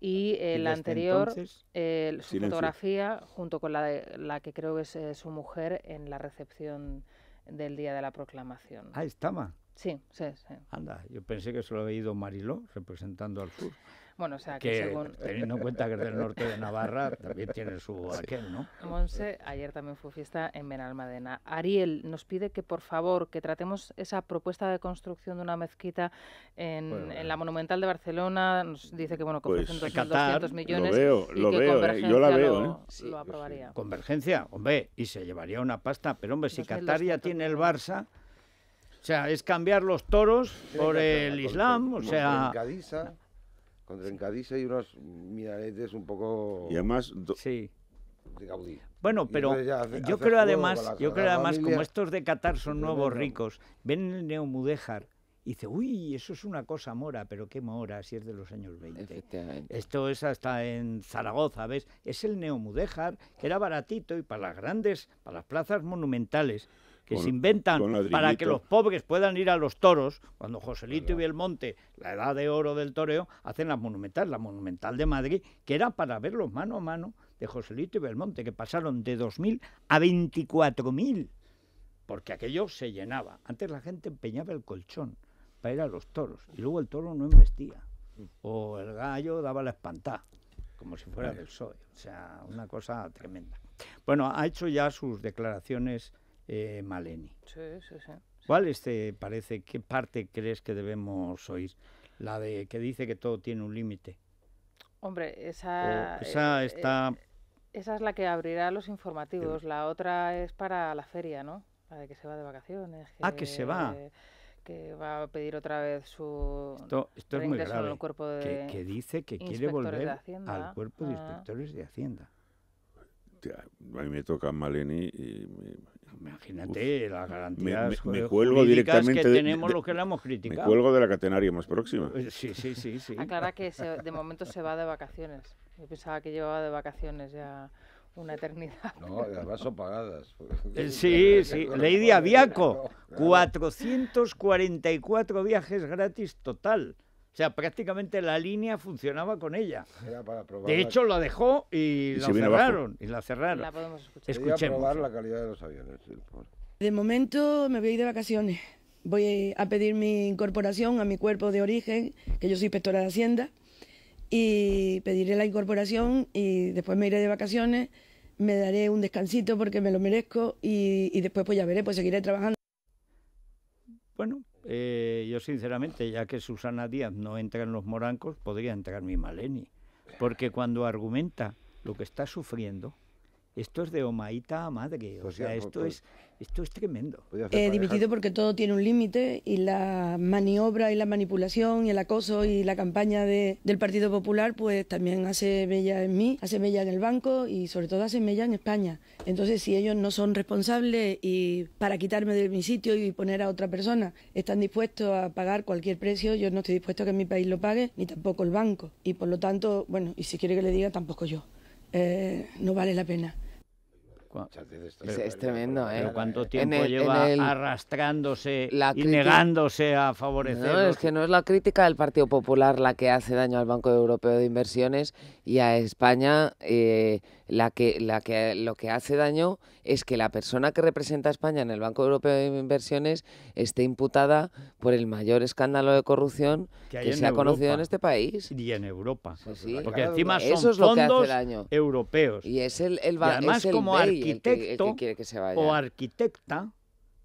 Y el la anterior, eh, su fotografía, junto con la, de, la que creo que es eh, su mujer en la recepción del día de la proclamación. está estaba. Sí, sí, sí. Anda, yo pensé que solo había ido Mariló representando al sur. Bueno, o sea, que, según... Teniendo en cuenta que es del norte de Navarra, también tiene su aquel, ¿no? Monse, ayer también fue fiesta en Benalmadena. Ariel nos pide que, por favor, que tratemos esa propuesta de construcción de una mezquita en, eh. la Monumental de Barcelona. Nos dice que, bueno, pues, con 200 millones. Lo eh, veo, lo veo, yo la veo. eh. lo aprobaría. Convergencia, hombre, y se llevaría una pasta. Pero, hombre, si Qatar ya tiene el Barça... O sea, es cambiar los toros por el Islam, o sea... contra y unos miraletes un poco... Y además... Sí. De Bueno, pero yo creo además, yo creo además, como estos de Qatar son nuevos ricos, ven el Neomudéjar y dice, uy, eso es una cosa mora, pero qué mora si es de los años 20. Esto es hasta en Zaragoza, ¿ves? Es el Neomudéjar, que era baratito y para las grandes, para las plazas monumentales, que se inventan para que los pobres puedan ir a los toros, cuando Joselito y Belmonte, la edad de oro del toreo, hacen la monumental, la monumental de Madrid, que era para verlos mano a mano de Joselito y Belmonte, que pasaron de 2.000 a 24.000, porque aquello se llenaba. Antes la gente empeñaba el colchón para ir a los toros, y luego el toro no investía, mm. o el gallo daba la espantada, como si fuera del sol. E. O sea, una cosa tremenda. Bueno, ha hecho ya sus declaraciones eh, Maleni. ¿Cuál este parece, qué parte crees que debemos oír? La de que dice que todo tiene un límite. Hombre, esa, eh, está... Eh, esa es la que abrirá los informativos. La otra es para la feria, ¿no? La de que se va de vacaciones. ah, que se va. que va a pedir otra vez su esto, es muy grave. cuerpo que, dice que quiere volver al cuerpo de ah. inspectores de Hacienda. A mí me toca Maleni y, imagínate la garantía me, cuelgo directamente que tenemos lo que la hemos criticado. Me cuelgo de la catenaria más próxima. Eh, sí, sí, sí. sí. Aclara que de momento se va de vacaciones. Yo pensaba que llevaba de vacaciones ya una eternidad. No, las son pagadas. Eh, sí, sí. Lady Aviaco, 444 viajes gratis total. O sea, prácticamente la línea funcionaba con ella. de hecho, la dejó y, la cerraron. Y la cerraron. La podemos escuchar. probar la calidad de los aviones. De momento me voy a ir de vacaciones. Voy a pedir mi incorporación a mi cuerpo de origen, que yo soy inspectora de Hacienda, y pediré la incorporación y después me iré de vacaciones, me daré un descansito porque me lo merezco y, y después pues ya veré, pues seguiré trabajando. Bueno, eh, yo sinceramente, ya que Susana Díaz no entra en los morancos, podría entrar mi Maleni. Porque cuando argumenta lo que está sufriendo, esto es de Omaita madre, o pues sea, esto, pues es, esto es tremendo. He eh, dimitido porque todo tiene un límite y la maniobra y la manipulación y el acoso y la campaña del Partido Popular pues también hace mella en mí, hace mella en el banco y sobre todo hace mella en España. Entonces si ellos no son responsables y para quitarme de mi sitio y poner a otra persona están dispuestos a pagar cualquier precio, yo no estoy dispuesto a que mi país lo pague ni tampoco el banco. Y por lo tanto, bueno, y si quiere que le diga, tampoco yo. Eh, no vale la pena es, tremendo, ¿eh? Pero ¿Cuánto tiempo lleva arrastrándose y negándose a favorecer? No, es que no es la crítica del Partido Popular la que hace daño al Banco Europeo de Inversiones y a España eh, la que, la que, lo que hace daño es que la persona que representa a España en el Banco Europeo de Inversiones esté imputada por el mayor escándalo de corrupción que, se ha conocido en este país. Y en Europa. Porque encima son fondos europeos. Y es el, el además, el como arquitecto que, o arquitecta,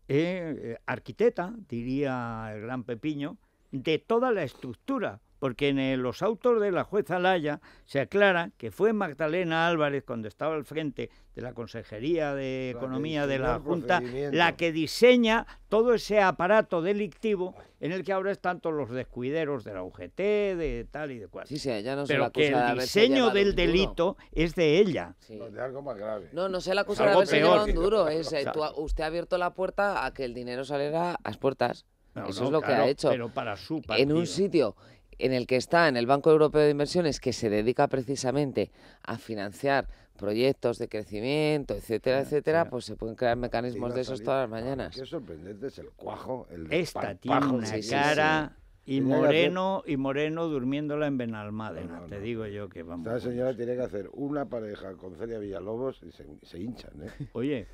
eh, eh arquitecta, diría el gran Pepiño, de toda la estructura porque en los autos de la jueza Laya se aclara que fue Magdalena Álvarez, cuando estaba al frente de la Consejería de Economía de la Junta, la que diseña todo ese aparato delictivo en el que ahora están todos los descuideros de la UGT, de tal y de cual. Sí, sí, ya no Pero que el diseño del delito es de ella. de algo más grave. No, no se la acusa de haberse llevado un duro. Eh, usted ha abierto la puerta a que el dinero saliera a las puertas. Eso es lo que ha hecho. Pero para su En un sitio en el que está en el Banco Europeo de Inversiones, que se dedica precisamente a financiar proyectos de crecimiento, etcétera, ah, etcétera, pues se pueden crear mecanismos de esos todas las ah, mañanas. Qué sorprendente es el cuajo, el Esta tiene una cara... Y Moreno, y Moreno durmiéndola en Benalmádena, te digo yo que vamos. Esta señora tiene que hacer una pareja con Celia Villalobos y se, hinchan, ¿eh? Oye,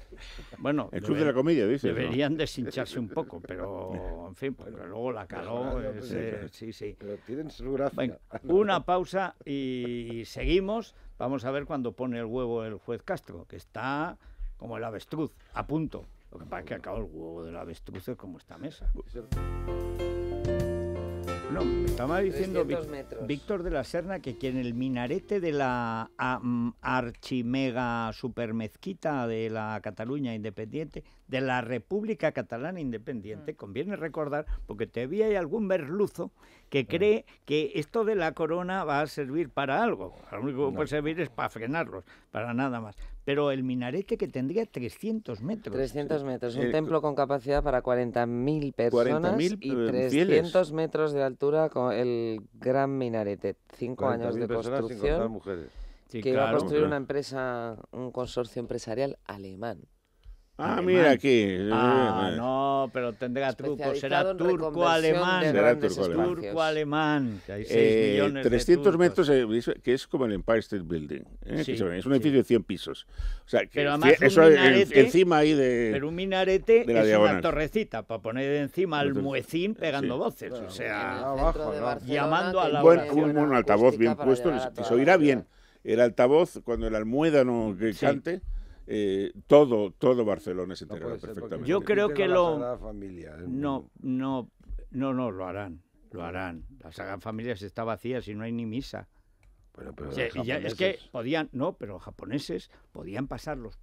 bueno... El de la comedia, dice. Deberían deshincharse un poco, pero, en fin, pero pues luego la caló, pues, eh, sí, sí. Pero tienen su gracia. una pausa y seguimos. Vamos a ver cuando pone el huevo el juez Castro, que está como el avestruz, a punto. Lo que pasa es que acabó el huevo del avestruz es como esta mesa. No, me estaba diciendo Víctor de la Serna que, quien el minarete de la archimega supermezquita de la Cataluña independiente de la República Catalana Independiente, mm. conviene recordar, porque todavía hay algún berluzo que mm. cree que esto de la corona va a servir para algo. Lo único que puede servir es para frenarlos, para nada más. Pero el minarete que tendría 300 metros. 300 metros, un eh, templo con capacidad para 40.000 personas y 300 metros de altura con el gran minarete. Cinco años de construcción. que iba a construir una empresa, un consorcio empresarial alemán. Ah, mira aquí. Ah, no, pero tendrá truco. Será turco-alemán. Será turco-alemán. Turco eh, 300 metros, eh, que es como el Empire State Building. Eh, es un edificio de 100 pisos. O sea, que pero además encima ahí de. Pero un minarete es una torrecita para poner encima al muecín pegando voces. o sea, llamando a la buen, un, altavoz bien puesto. Se oirá bien. El altavoz, cuando el almuédano que cante eh, todo, todo Barcelona se perfectamente. Yo creo que lo... no, no, no, no, lo harán, lo harán. La Sagrada Familia está vacía si no hay ni misa. es que podían, no, pero los japoneses podían pasarlos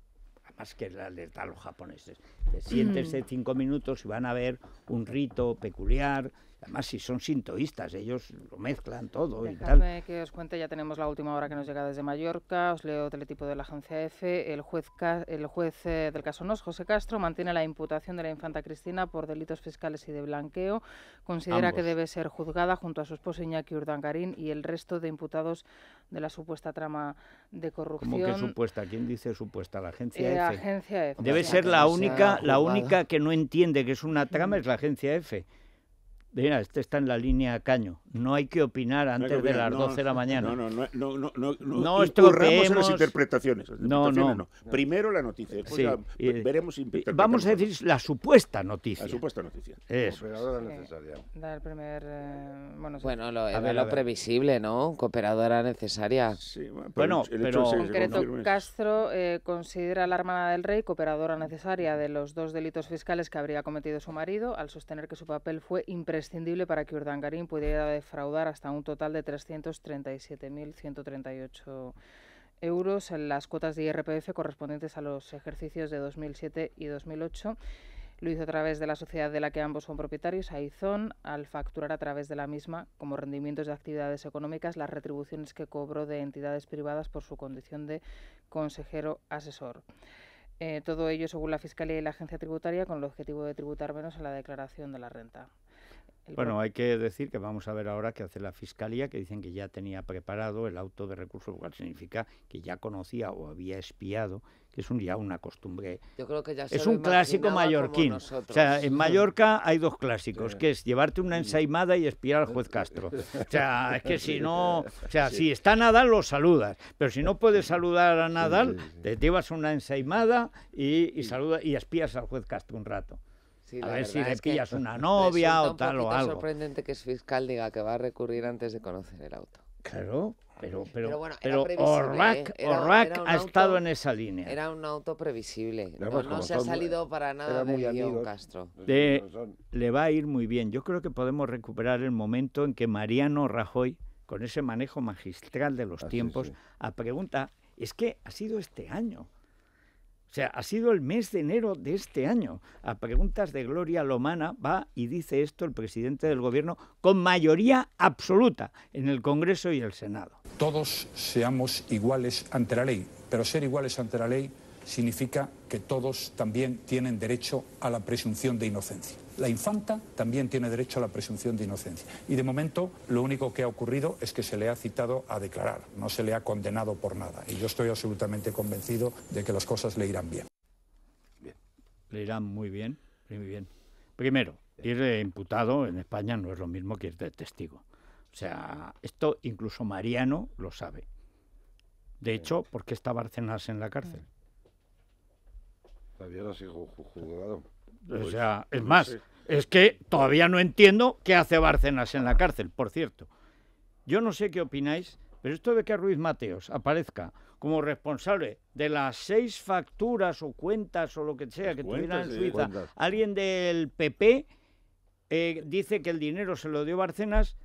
más que la alerta a los japoneses. Siéntense mm. cinco minutos y van a ver un rito peculiar Además, si son sintoístas, ellos lo mezclan todo y tal. que os cuente, ya tenemos la última hora que nos llega desde Mallorca. Os leo teletipo de la agencia F. El juez, el juez eh, del caso NOS, José Castro, mantiene la imputación de la infanta Cristina por delitos fiscales y de blanqueo. Considera que debe ser juzgada junto a su esposo Iñaki Urdangarín y el resto de imputados de la supuesta trama de corrupción. ¿Cómo que supuesta? ¿Quién dice supuesta? La agencia eh, F. Agencia Debe ser la única, la única que no entiende que es una trama, es la agencia F. Mira, este está en la línea caño. No hay que opinar antes de las 12 de la mañana. No, no, no. No, no, no, no en las interpretaciones. no, no, Primero la noticia, después sí. la, veremos Vamos a decir la supuesta noticia. La supuesta noticia. Eso. Cooperadora necesaria. da el primer... Eh, bueno, bueno, lo, eh, ver, lo previsible, ¿no? Cooperadora necesaria. Sí, bueno, pero... pero en concreto, Castro eh, considera la hermana del rey cooperadora necesaria de los dos delitos fiscales que habría cometido su marido al sostener que su papel fue imprescindible para que Urdangarín pudiera defraudar hasta un total de 337.138 euros en las cuotas de IRPF correspondientes a los ejercicios de 2007 y 2008. Lo hizo a través de la sociedad de la que ambos son propietarios, Aizón, al facturar a través de la misma, como rendimientos de actividades económicas, las retribuciones que cobró de entidades privadas por su condición de consejero asesor. Eh, todo ello según la Fiscalía y la Agencia Tributaria con el objetivo de tributar menos en la declaración de la renta bueno, hay que decir que vamos a ver ahora qué hace la Fiscalía, que dicen que ya tenía preparado el auto de recurso, lo cual significa que ya conocía o había espiado, que es un, ya una costumbre. Yo creo que ya es un clásico mallorquín. O sea, en Mallorca hay dos clásicos, que es llevarte una mm. ensaimada y espiar al juez Castro. O sea, es que si no, o sea, si está Nadal lo saludas, pero si no puedes saludar a Nadal, te llevas una ensaimada y, y, y espías al juez Castro un rato a ver si le pillas una novia o tal o algo. Es sorprendente que su fiscal diga que va a recurrir antes de conocer el auto. Claro, pero, pero, ¿eh? ha estado en esa línea. Era un auto previsible. No, pues se ha salido para nada de Guión Castro. le va a ir muy bien. Yo creo que podemos recuperar el momento en que Mariano Rajoy, con ese manejo magistral de los ah, tiempos, a pregunta, es que ha sido este año. O sea, ha sido el mes de enero de este año. A preguntas de Gloria Lomana va y dice esto el presidente del gobierno con mayoría absoluta en el Congreso y el Senado. Todos seamos iguales ante la ley, pero ser iguales ante la ley significa que todos también tienen derecho a la presunción de inocencia. La infanta también tiene derecho a la presunción de inocencia. Y de momento lo único que ha ocurrido es que se le ha citado a declarar, no se le ha condenado por nada. Y yo estoy absolutamente convencido de que las cosas le irán bien. Le irán muy bien, muy bien. Primero, ir imputado en España no es lo mismo que ir de testigo. O sea, esto incluso Mariano lo sabe. De hecho, ¿por qué estaba en la cárcel? Javier ha sido juzgado o sea, es más, es que todavía no entiendo qué hace Barcenas en la cárcel, por cierto. Yo no sé qué opináis, pero esto de que Ruiz Mateos aparezca como responsable de las seis facturas o cuentas o lo que sea que tuviera en Suiza, alguien del PP eh, dice que el dinero se lo dio Barcenas.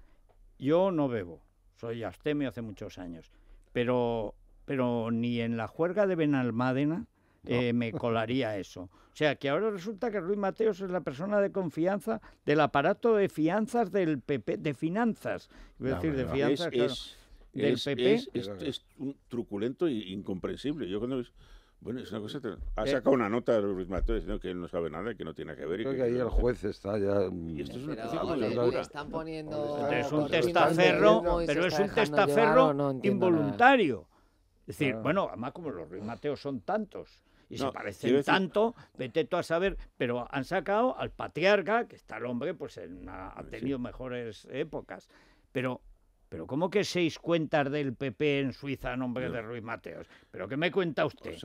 yo no bebo. Soy astemio hace muchos años. Pero, pero ni en la juerga de Benalmádena eh, me colaría eso. O sea, que ahora resulta que Ruiz Mateos es la persona de confianza del aparato de fianzas del PP, de finanzas, decir, de fianzas es, del PP. Es, un truculento e incomprensible. Yo cuando bueno, es una cosa. Ha eh. sacado una nota de Ruiz Mateo diciendo que él no sabe nada, que no tiene que ver. Y Creo que, ahí el juez está ya. esto es Es un testaferro, pero es un testaferro involuntario. Es decir, ah. bueno, además, como los Ruiz Mateos son tantos y se parecen tanto, vete tú a saber, pero han sacado al patriarca, que está el hombre, pues ha tenido mejores épocas, pero pero ¿cómo que seis cuentas del PP en Suiza nombre de Ruiz Mateos? ¿Pero qué me cuenta usted?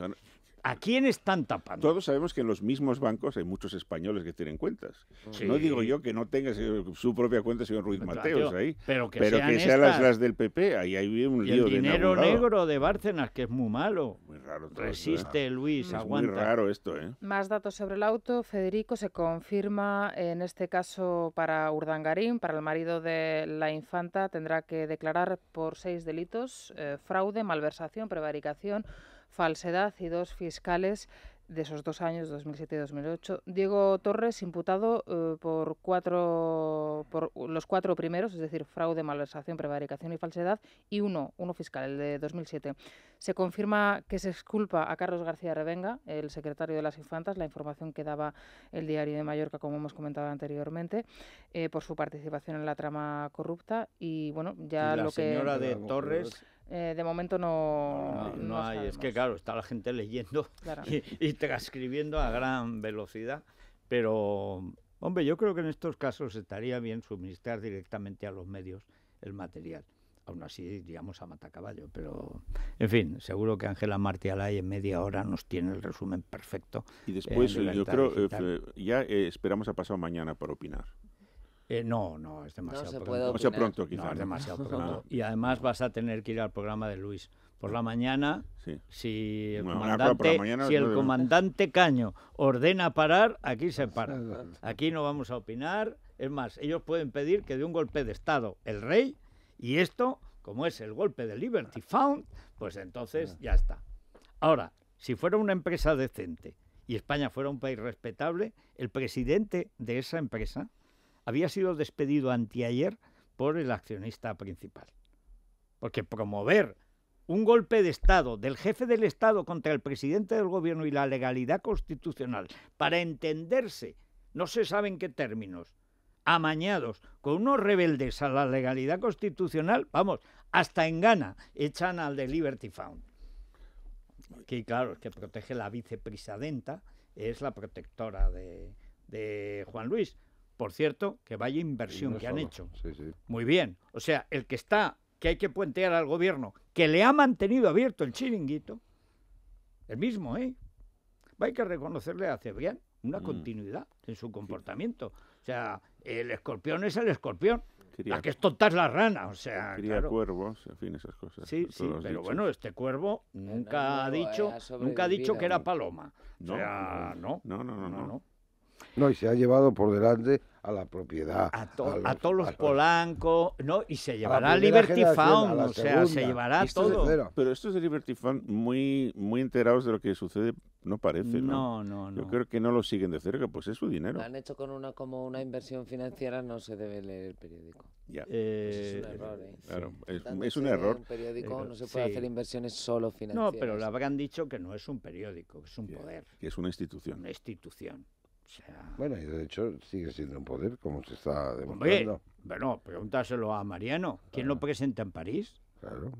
¿A quién están tapando? Todos sabemos que en los mismos bancos hay muchos españoles que tienen cuentas. No digo yo que no tenga eh, su propia cuenta señor Ruiz Mateos ahí, pero que sean, las, del PP, ahí hay un el dinero negro de Bárcenas, que es muy malo. Muy raro Resiste, ¿eh? Luis, es aguanta. Muy raro esto, ¿eh? Más datos sobre el auto. Federico se confirma, en este caso para Urdangarín, para el marido de la infanta, tendrá que declarar por seis delitos, eh, fraude, malversación, prevaricación, falsedad y dos fiscales de esos dos años, 2007 y 2008. Diego Torres, imputado eh, por, cuatro, por los cuatro primeros, es decir, fraude, malversación, prevaricación y falsedad, y uno, uno fiscal, el de 2007. Se confirma que se exculpa a Carlos García Revenga, el secretario de las Infantas, la información que daba el diario de Mallorca, como hemos comentado anteriormente, eh, por su participación en la trama corrupta. Y bueno, ya lo que... La señora de Torres eh, de momento no. No, hay, es que claro, está la gente leyendo y, transcribiendo a gran velocidad, pero. Hombre, yo creo que en estos casos estaría bien suministrar directamente a los medios el material. Aún así, digamos a matacaballo, pero en fin, seguro que Ángela Martialay en media hora nos tiene el resumen perfecto. Y después, eh, yo creo, eh, ya esperamos a pasado mañana para opinar. Eh, no, no, es demasiado no se pronto. quizás. demasiado Y además vas a tener que ir al programa de Luis. Por la mañana, si el, comandante, si el comandante Caño ordena parar, aquí se para. Aquí no vamos a opinar. Es más, ellos pueden pedir que dé un golpe de Estado el rey y esto, como es el golpe de Liberty Found, pues entonces ya está. Ahora, si fuera una empresa decente y España fuera un país respetable, el presidente de esa empresa había sido despedido anteayer por el accionista principal. Porque promover un golpe de Estado del jefe del Estado contra el presidente del gobierno y la legalidad constitucional para entenderse, no se sabe en qué términos, amañados con unos rebeldes a la legalidad constitucional, vamos, hasta en gana, echan al de Liberty Found. Que claro, es que protege la vicepresidenta, es la protectora de Juan Luis. Por cierto, que vaya inversión que han hecho. Muy bien. O sea, el que está, que hay que puentear al gobierno, que le ha mantenido abierto el chiringuito, el mismo, ¿eh? Hay que reconocerle a Cebrián una mm. continuidad en su comportamiento. O sea, el escorpión es el escorpión. Quería, ah, que es tonta es la rana, o sea. quería cuervos, en fin, esas cosas. Sí, sí, pero bueno, este cuervo nunca ha dicho, nunca ha dicho que era paloma. No, o sea, no. no, no, no. no. No, y se ha llevado por delante a la propiedad. A, todos los polancos, ¿no? Y se llevará a Liberty Fund, o sea, se llevará a todo. pero estos de Liberty Fund muy, muy enterados de lo que sucede no parece, ¿no? No, no, no. Yo creo que no lo siguen de cerca, pues es su dinero. Lo han hecho con una como una inversión financiera, no se debe leer el periódico. Ya. Pues es un eh, error, ¿eh? Claro, es, un error. Un periódico no se puede hacer inversiones solo financieras. No, pero le habrán dicho que no es un periódico, es un poder. Que es una institución. Una institución bueno, y de hecho sigue siendo un poder, como se está demostrando. bueno, pregúntaselo a Mariano. ¿Quién lo presenta en París? Claro.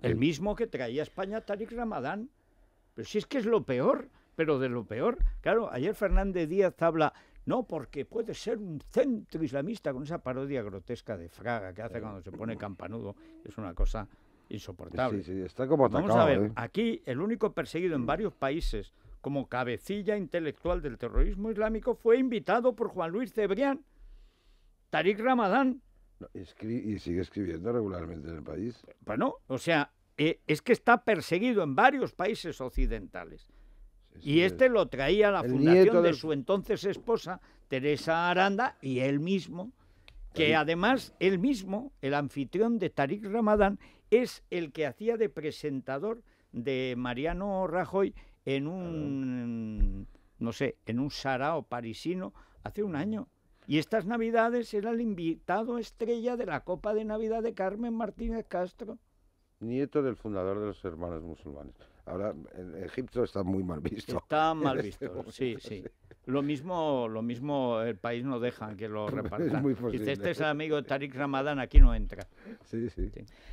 El mismo que traía a España Tariq Ramadán. Pero si es que es lo peor, pero de lo peor. Claro, ayer Fernández Díaz habla, no, porque puede ser un centro islamista con esa parodia grotesca de Fraga que hace cuando se pone campanudo. Es una cosa insoportable. Sí, sí, está como atacado, Vamos a ver, ¿eh? aquí el único perseguido en varios países como cabecilla intelectual del terrorismo islámico, fue invitado por Juan Luis Cebrián, Tariq Ramadán. y sigue escribiendo regularmente en el país. Bueno, o sea, eh, es que está perseguido en varios países occidentales. y este lo traía la fundación de su entonces esposa, Teresa Aranda, y él mismo, que además él mismo, el anfitrión de Tariq Ramadán, es el que hacía de presentador de Mariano Rajoy en un, no sé, en un sarao parisino hace un año. Y estas Navidades era el invitado estrella de la Copa de Navidad de Carmen Martínez Castro. Nieto del fundador de los hermanos musulmanes. Ahora, en Egipto está muy mal visto. Está mal este visto, sí. sí. Lo mismo, lo mismo el país no deja que lo repartan. Es este es amigo de Tariq Ramadán, aquí no entra. Sí, sí.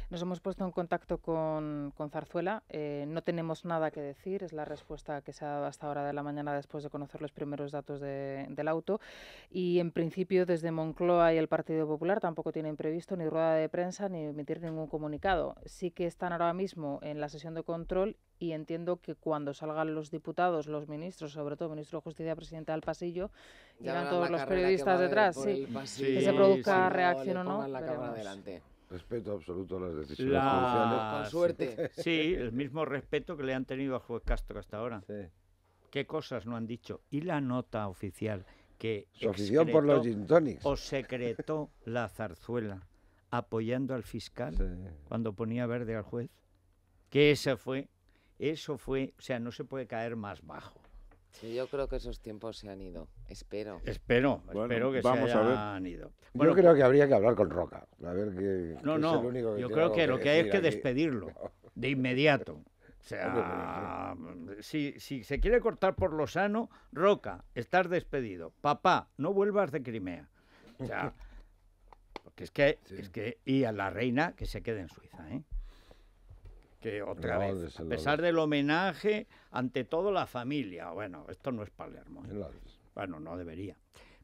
Nos hemos puesto en contacto con, con Zarzuela. Eh, no tenemos nada que decir, es la respuesta que se ha dado hasta ahora de la mañana después de conocer los primeros datos del auto. Y en principio, desde Moncloa y el Partido Popular tampoco tienen previsto ni rueda de prensa ni emitir ningún comunicado. Sí que están ahora mismo en la sesión de control y entiendo que cuando salgan los diputados, los ministros, sobre todo el ministro de Justicia, sienta al pasillo y todos los periodistas detrás. Sí. que se produzca reacción o no. adelante. Respeto absoluto a las decisiones Con suerte. Sí, el mismo respeto que le han tenido a juez Castro hasta ahora. ¿Qué cosas no han dicho? Y la nota oficial que Su afición por los gintonics. o secretó la zarzuela apoyando al fiscal cuando ponía verde al juez. Que esa fue, eso fue, o sea, no se puede caer más bajo yo creo que esos tiempos se han ido. Espero. Espero, espero que se a ido. yo creo que habría que hablar con Roca. A ver que, no, no. yo creo que, lo que hay es que despedirlo de inmediato. O sea, si, si se quiere cortar por lo sano, Roca, estás despedido. Papá, no vuelvas de Crimea. O sea, porque es que, es que, y a la reina que se quede en Suiza, ¿eh? que otra vez, a pesar del homenaje, ante toda la familia. Bueno, esto no es Palermo. ¿eh? Bueno, no debería.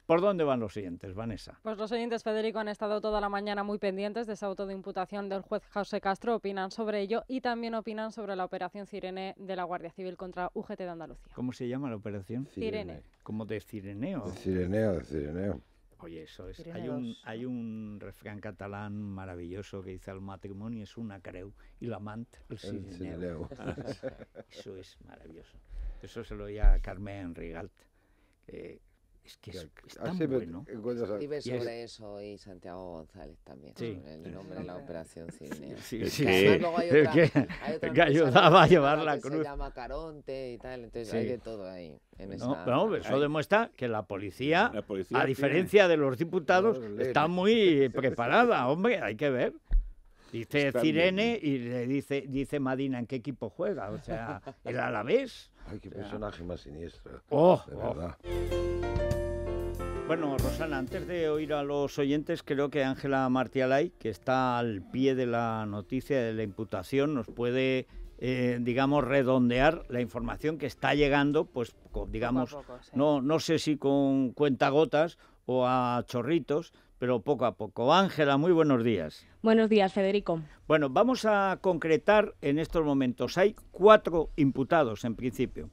¿Por dónde van los siguientes, Vanessa? Pues los oyentes, Federico, han estado toda la mañana muy pendientes de esa auto de imputación del juez José Castro. Opinan sobre ello y también opinan sobre la operación Cirene de la Guardia Civil contra UGT de Andalucía. ¿Cómo se llama la operación? Cirene. Como de Cireneo. De Cireneo, de Cireneo. Oye, eso es. Hay un, hay un, refrán catalán maravilloso que dice: el matrimonio es una creu y la amante el eso es maravilloso. Eso se lo oía a Carmen Rigalt, que es que es, tan bueno. sobre eso y Santiago González también, sí. el nombre de la operación cine Sí, sí, que, ayudaba a llevar la cruz. Se llama Caronte y tal, entonces hay de todo ahí. En no, no, eso demuestra que la policía, a diferencia de los diputados, está muy preparada, hombre, hay que ver. Dice Cirene y le dice, dice Madina en qué equipo juega. O sea, el Alavés. Ay, qué personaje más siniestro. Oh, de oh. verdad. Oh. Bueno, Rosana, antes de oír a los oyentes, creo que Ángela Martialay, que está al pie de la noticia de la imputación, nos puede, eh, digamos, redondear la información que está llegando, pues, digamos, no, no sé si con cuentagotas o a chorritos, pero poco a poco. Ángela, muy buenos días. Buenos días, Federico. Bueno, vamos a concretar en estos momentos. Hay cuatro imputados en principio.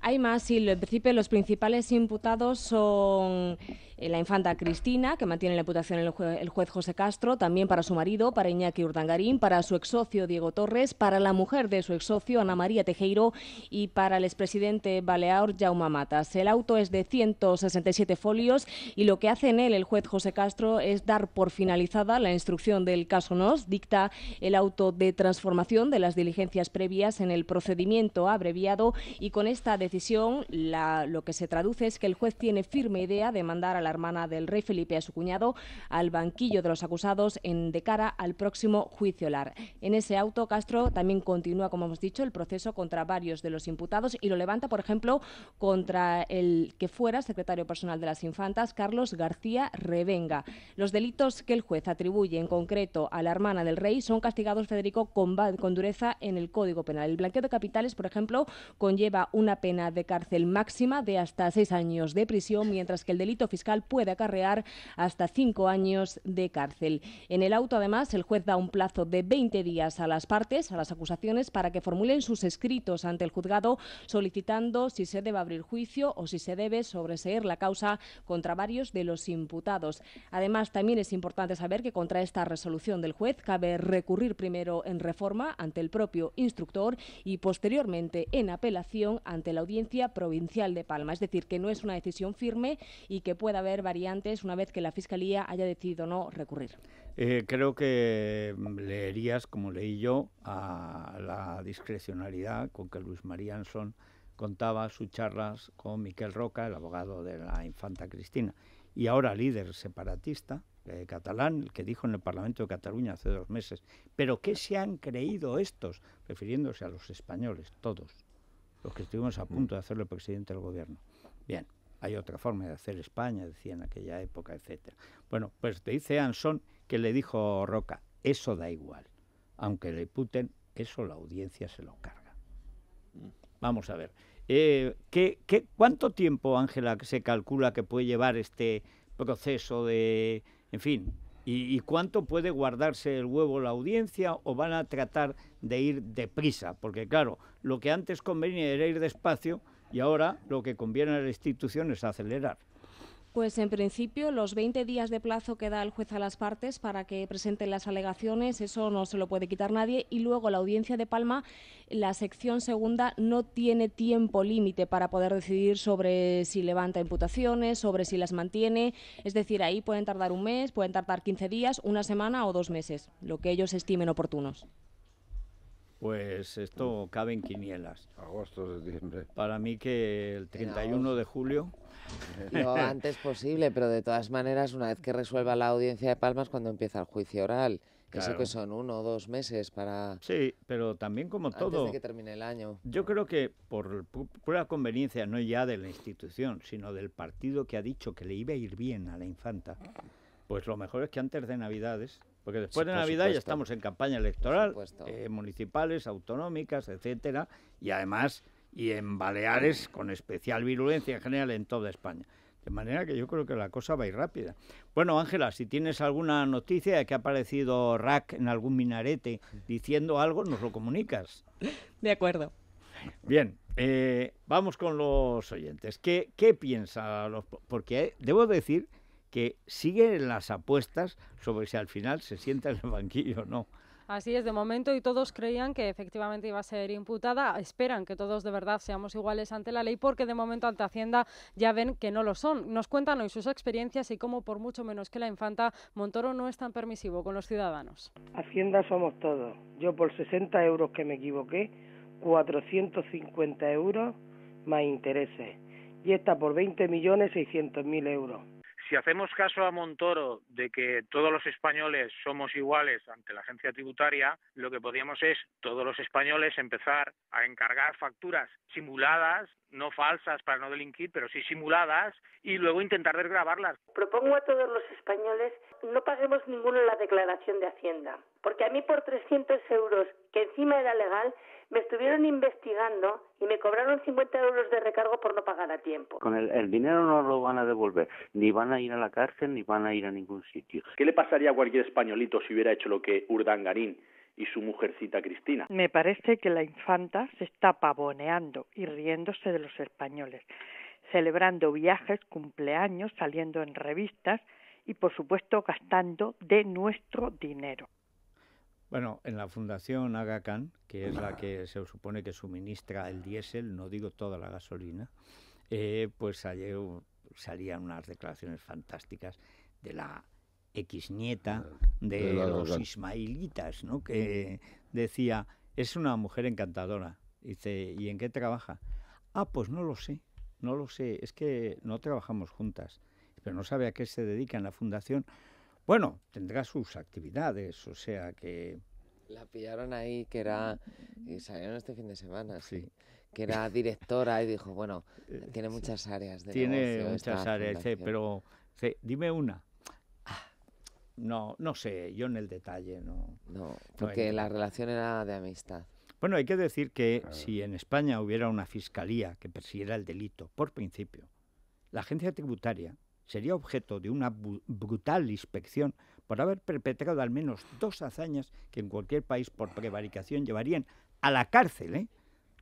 Hay más, y en principio los principales imputados son eh, la infanta Cristina, que mantiene la imputación el, el, juez José Castro, también para su marido, para Iñaki Urdangarín, para su ex socio Diego Torres, para la mujer de su ex socio Ana María Tejeiro y para el expresidente Balear Jaume Matas. El auto es de 167 folios y lo que hace en él el juez José Castro es dar por finalizada la instrucción del caso NOS, dicta el auto de transformación de las diligencias previas en el procedimiento abreviado y con esta decisión lo que se traduce es que el juez tiene firme idea de mandar a la hermana del rey Felipe a su cuñado al banquillo de los acusados en, de cara al próximo juicio LAR. En ese auto, Castro también continúa, como hemos dicho, el proceso contra varios de los imputados y lo levanta, por ejemplo, contra el que fuera secretario personal de las infantas, Carlos García Revenga. Los delitos que el juez atribuye en concreto a la hermana del rey son castigados, Federico, con, con dureza en el Código Penal. El blanqueo de capitales, por ejemplo, conlleva una pena de cárcel máxima de hasta seis años de prisión, mientras que el delito fiscal puede acarrear hasta cinco años de cárcel. En el auto, además, el juez da un plazo de 20 días a las partes, a las acusaciones, para que formulen sus escritos ante el juzgado solicitando si se debe abrir juicio o si se debe sobreseer la causa contra varios de los imputados. Además, también es importante saber que contra esta resolución del juez cabe recurrir primero en reforma ante el propio instructor y posteriormente en apelación ante la Audiencia Provincial de Palma. Es decir, que no es una decisión firme y que pueda haber variantes una vez que la Fiscalía haya decidido no recurrir. Eh, creo que mm, leerías, como leí yo, a la discrecionalidad con que Luis María Anson contaba sus charlas con Miquel Roca, el abogado de la infanta Cristina, y ahora líder separatista eh, catalán, el que dijo en el Parlamento de Cataluña hace dos meses, pero ¿qué se han creído estos? Refiriéndose a los españoles, todos, los que estuvimos a punto de hacerle presidente del gobierno. Bien, hay otra forma de hacer España, decía en aquella época, etcétera. Bueno, pues te dice Anson que le dijo Roca, eso da igual, aunque le puten, eso la audiencia se lo carga. Mm. Vamos a ver, eh, ¿qué, cuánto tiempo, Ángela, se calcula que puede llevar este proceso de, en fin, y, y, cuánto puede guardarse el huevo la audiencia o van a tratar de ir deprisa? Porque claro, lo que antes convenía era ir despacio, y ahora lo que conviene a la institución es acelerar. Pues en principio los 20 días de plazo que da el juez a las partes para que presenten las alegaciones, eso no se lo puede quitar nadie. Y luego la audiencia de Palma, la sección segunda, no tiene tiempo límite para poder decidir sobre si levanta imputaciones, sobre si las mantiene. Es decir, ahí pueden tardar un mes, pueden tardar 15 días, una semana o dos meses, lo que ellos estimen oportunos. Pues esto cabe en quinielas. Agosto, septiembre. Para mí que el 31 de julio. Lo antes posible, pero de todas maneras, una vez que resuelva la audiencia de Palmas, cuando empieza el juicio oral. Que sé que son uno o dos meses para. Sí, pero también como antes todo. De que termine el año. Yo creo que por pura conveniencia, no ya de la institución, sino del partido que ha dicho que le iba a ir bien a la infanta, pues lo mejor es que antes de Navidades, porque después de Navidad ya estamos en campaña electoral, eh, municipales, autonómicas, etcétera, y además y en Baleares con especial virulencia en general en toda España. De manera que yo creo que la cosa va a ir rápida. Bueno, Ángela, si tienes alguna noticia de que ha aparecido Rack en algún minarete diciendo algo, nos lo comunicas. De acuerdo. Bien, eh, vamos con los oyentes. ¿Qué, qué piensan los...? Porque eh, debo decir que siguen las apuestas sobre si al final se sienta en el banquillo o no. Así es, de momento, y todos creían que efectivamente iba a ser imputada. Esperan que todos de verdad seamos iguales ante la ley, porque de momento ante Hacienda ya ven que no lo son. Nos cuentan hoy sus experiencias y cómo, por mucho menos que la infanta, Montoro no es tan permisivo con los ciudadanos. Hacienda somos todos. Yo por 60 euros que me equivoqué, 450 euros más intereses. Y esta por 20 millones seiscientos mil euros si hacemos caso a Montoro de que todos los españoles somos iguales ante la agencia tributaria, lo que podríamos es todos los españoles empezar a encargar facturas simuladas, no falsas para no delinquir, pero sí simuladas, y luego intentar desgrabarlas. Propongo a todos los españoles no paguemos ninguno la declaración de Hacienda, porque a mí por 300 euros, que encima era legal, me estuvieron investigando y me cobraron 50 euros de recargo por no pagar a tiempo. Con el, dinero no lo van a devolver, ni van a ir a la cárcel, ni van a ir a ningún sitio. ¿Qué le pasaría a cualquier españolito si hubiera hecho lo que Urdangarín y su mujercita Cristina? Me parece que la infanta se está pavoneando y riéndose de los españoles, celebrando viajes, cumpleaños, saliendo en revistas y, por supuesto, gastando de nuestro dinero. Bueno, en la Fundación Aga que es la que se supone que suministra el diésel, no digo toda la gasolina, eh, pues ayer salían unas declaraciones fantásticas de la ex-nieta ah, de los ismailitas, ¿no? que decía, es una mujer encantadora. Dice, ¿y en qué trabaja? Ah, pues no lo sé, no lo sé, es que no trabajamos juntas, pero no sabe a qué se dedica en la fundación. Bueno, tendrá sus actividades, o sea que... La pillaron ahí, que era... salieron este fin de semana, sí. que era directora y dijo, bueno, eh, tiene muchas áreas de Tiene muchas áreas, pero dime una. Ah. No, no sé, yo en el detalle no. No, porque la relación era de amistad. Bueno, hay que decir que si en España hubiera una fiscalía que persiguiera el delito, por principio, la agencia tributaria sería objeto de una brutal inspección por haber perpetrado al menos dos hazañas que en cualquier país por prevaricación llevarían a la cárcel, ¿eh?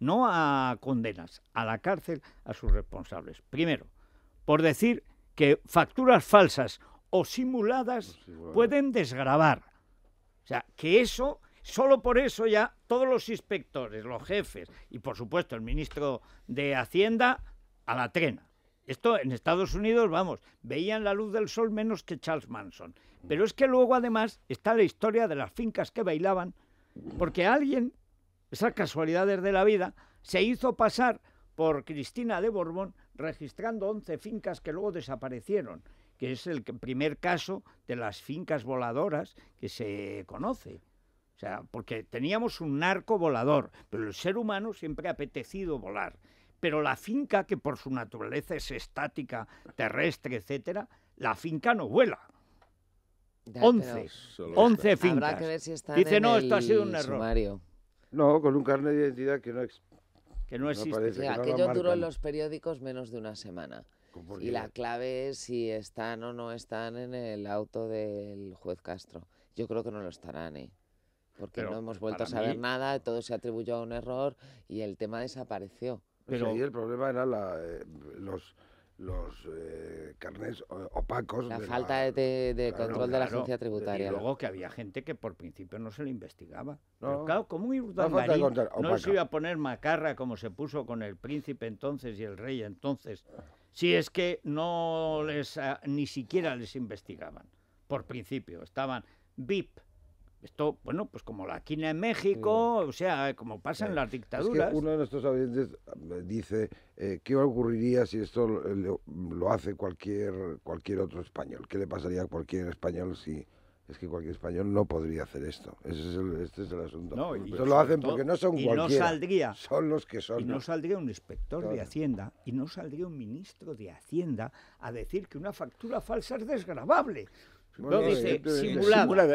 no a condenas, a la cárcel a sus responsables. Primero, por decir que facturas falsas o simuladas pueden desgravar. O sea, que eso, solo por eso ya todos los inspectores, los jefes y por supuesto el ministro de Hacienda a la trena. Esto en Estados Unidos, vamos, veían la luz del sol menos que Charles Manson. Pero es que luego además está la historia de las fincas que bailaban, porque alguien, esas casualidades de la vida, se hizo pasar por Cristina de Borbón registrando 11 fincas que luego desaparecieron, que es el primer caso de las fincas voladoras que se conoce. O sea, porque teníamos un narco volador, pero el ser humano siempre ha apetecido volar. Pero la finca, que por su naturaleza es estática, terrestre, etcétera, la finca no vuela. 11. 11 fincas. Habrá que ver si están Dice, no, esto el ha sido un error. No, con un carnet de identidad que no, Que no existe. aquello duró en los periódicos menos de una semana. Y la clave es si están o no están en el auto del juez Castro. Yo creo que no lo estarán, ¿eh? Porque no hemos vuelto a saber nada, todo se atribuyó a un error y el tema desapareció. Pues Pero... Sí, el problema era eh, los los eh, carnets opacos. La falta de, control de la agencia tributaria. Y luego que había gente que por principio no se le investigaba. No, como no, se iba a poner macarra como se puso con el príncipe entonces y el rey entonces, si es que no les, ah, ni siquiera les investigaban, por principio, estaban VIP, esto, bueno, pues como la quina en México, o sea, como pasa en eh, las dictaduras. uno de nuestros oyentes eh, dice, eh, ¿qué ocurriría si esto lo, hace cualquier, cualquier otro español? ¿Qué le pasaría a cualquier español si... Es que cualquier español no podría hacer esto. Ese es el, este es el asunto. No, y lo hacen porque no son saldría, son los que son. Y no saldría un inspector de Hacienda y no saldría un ministro de Hacienda a decir que una factura falsa es desgravable dice,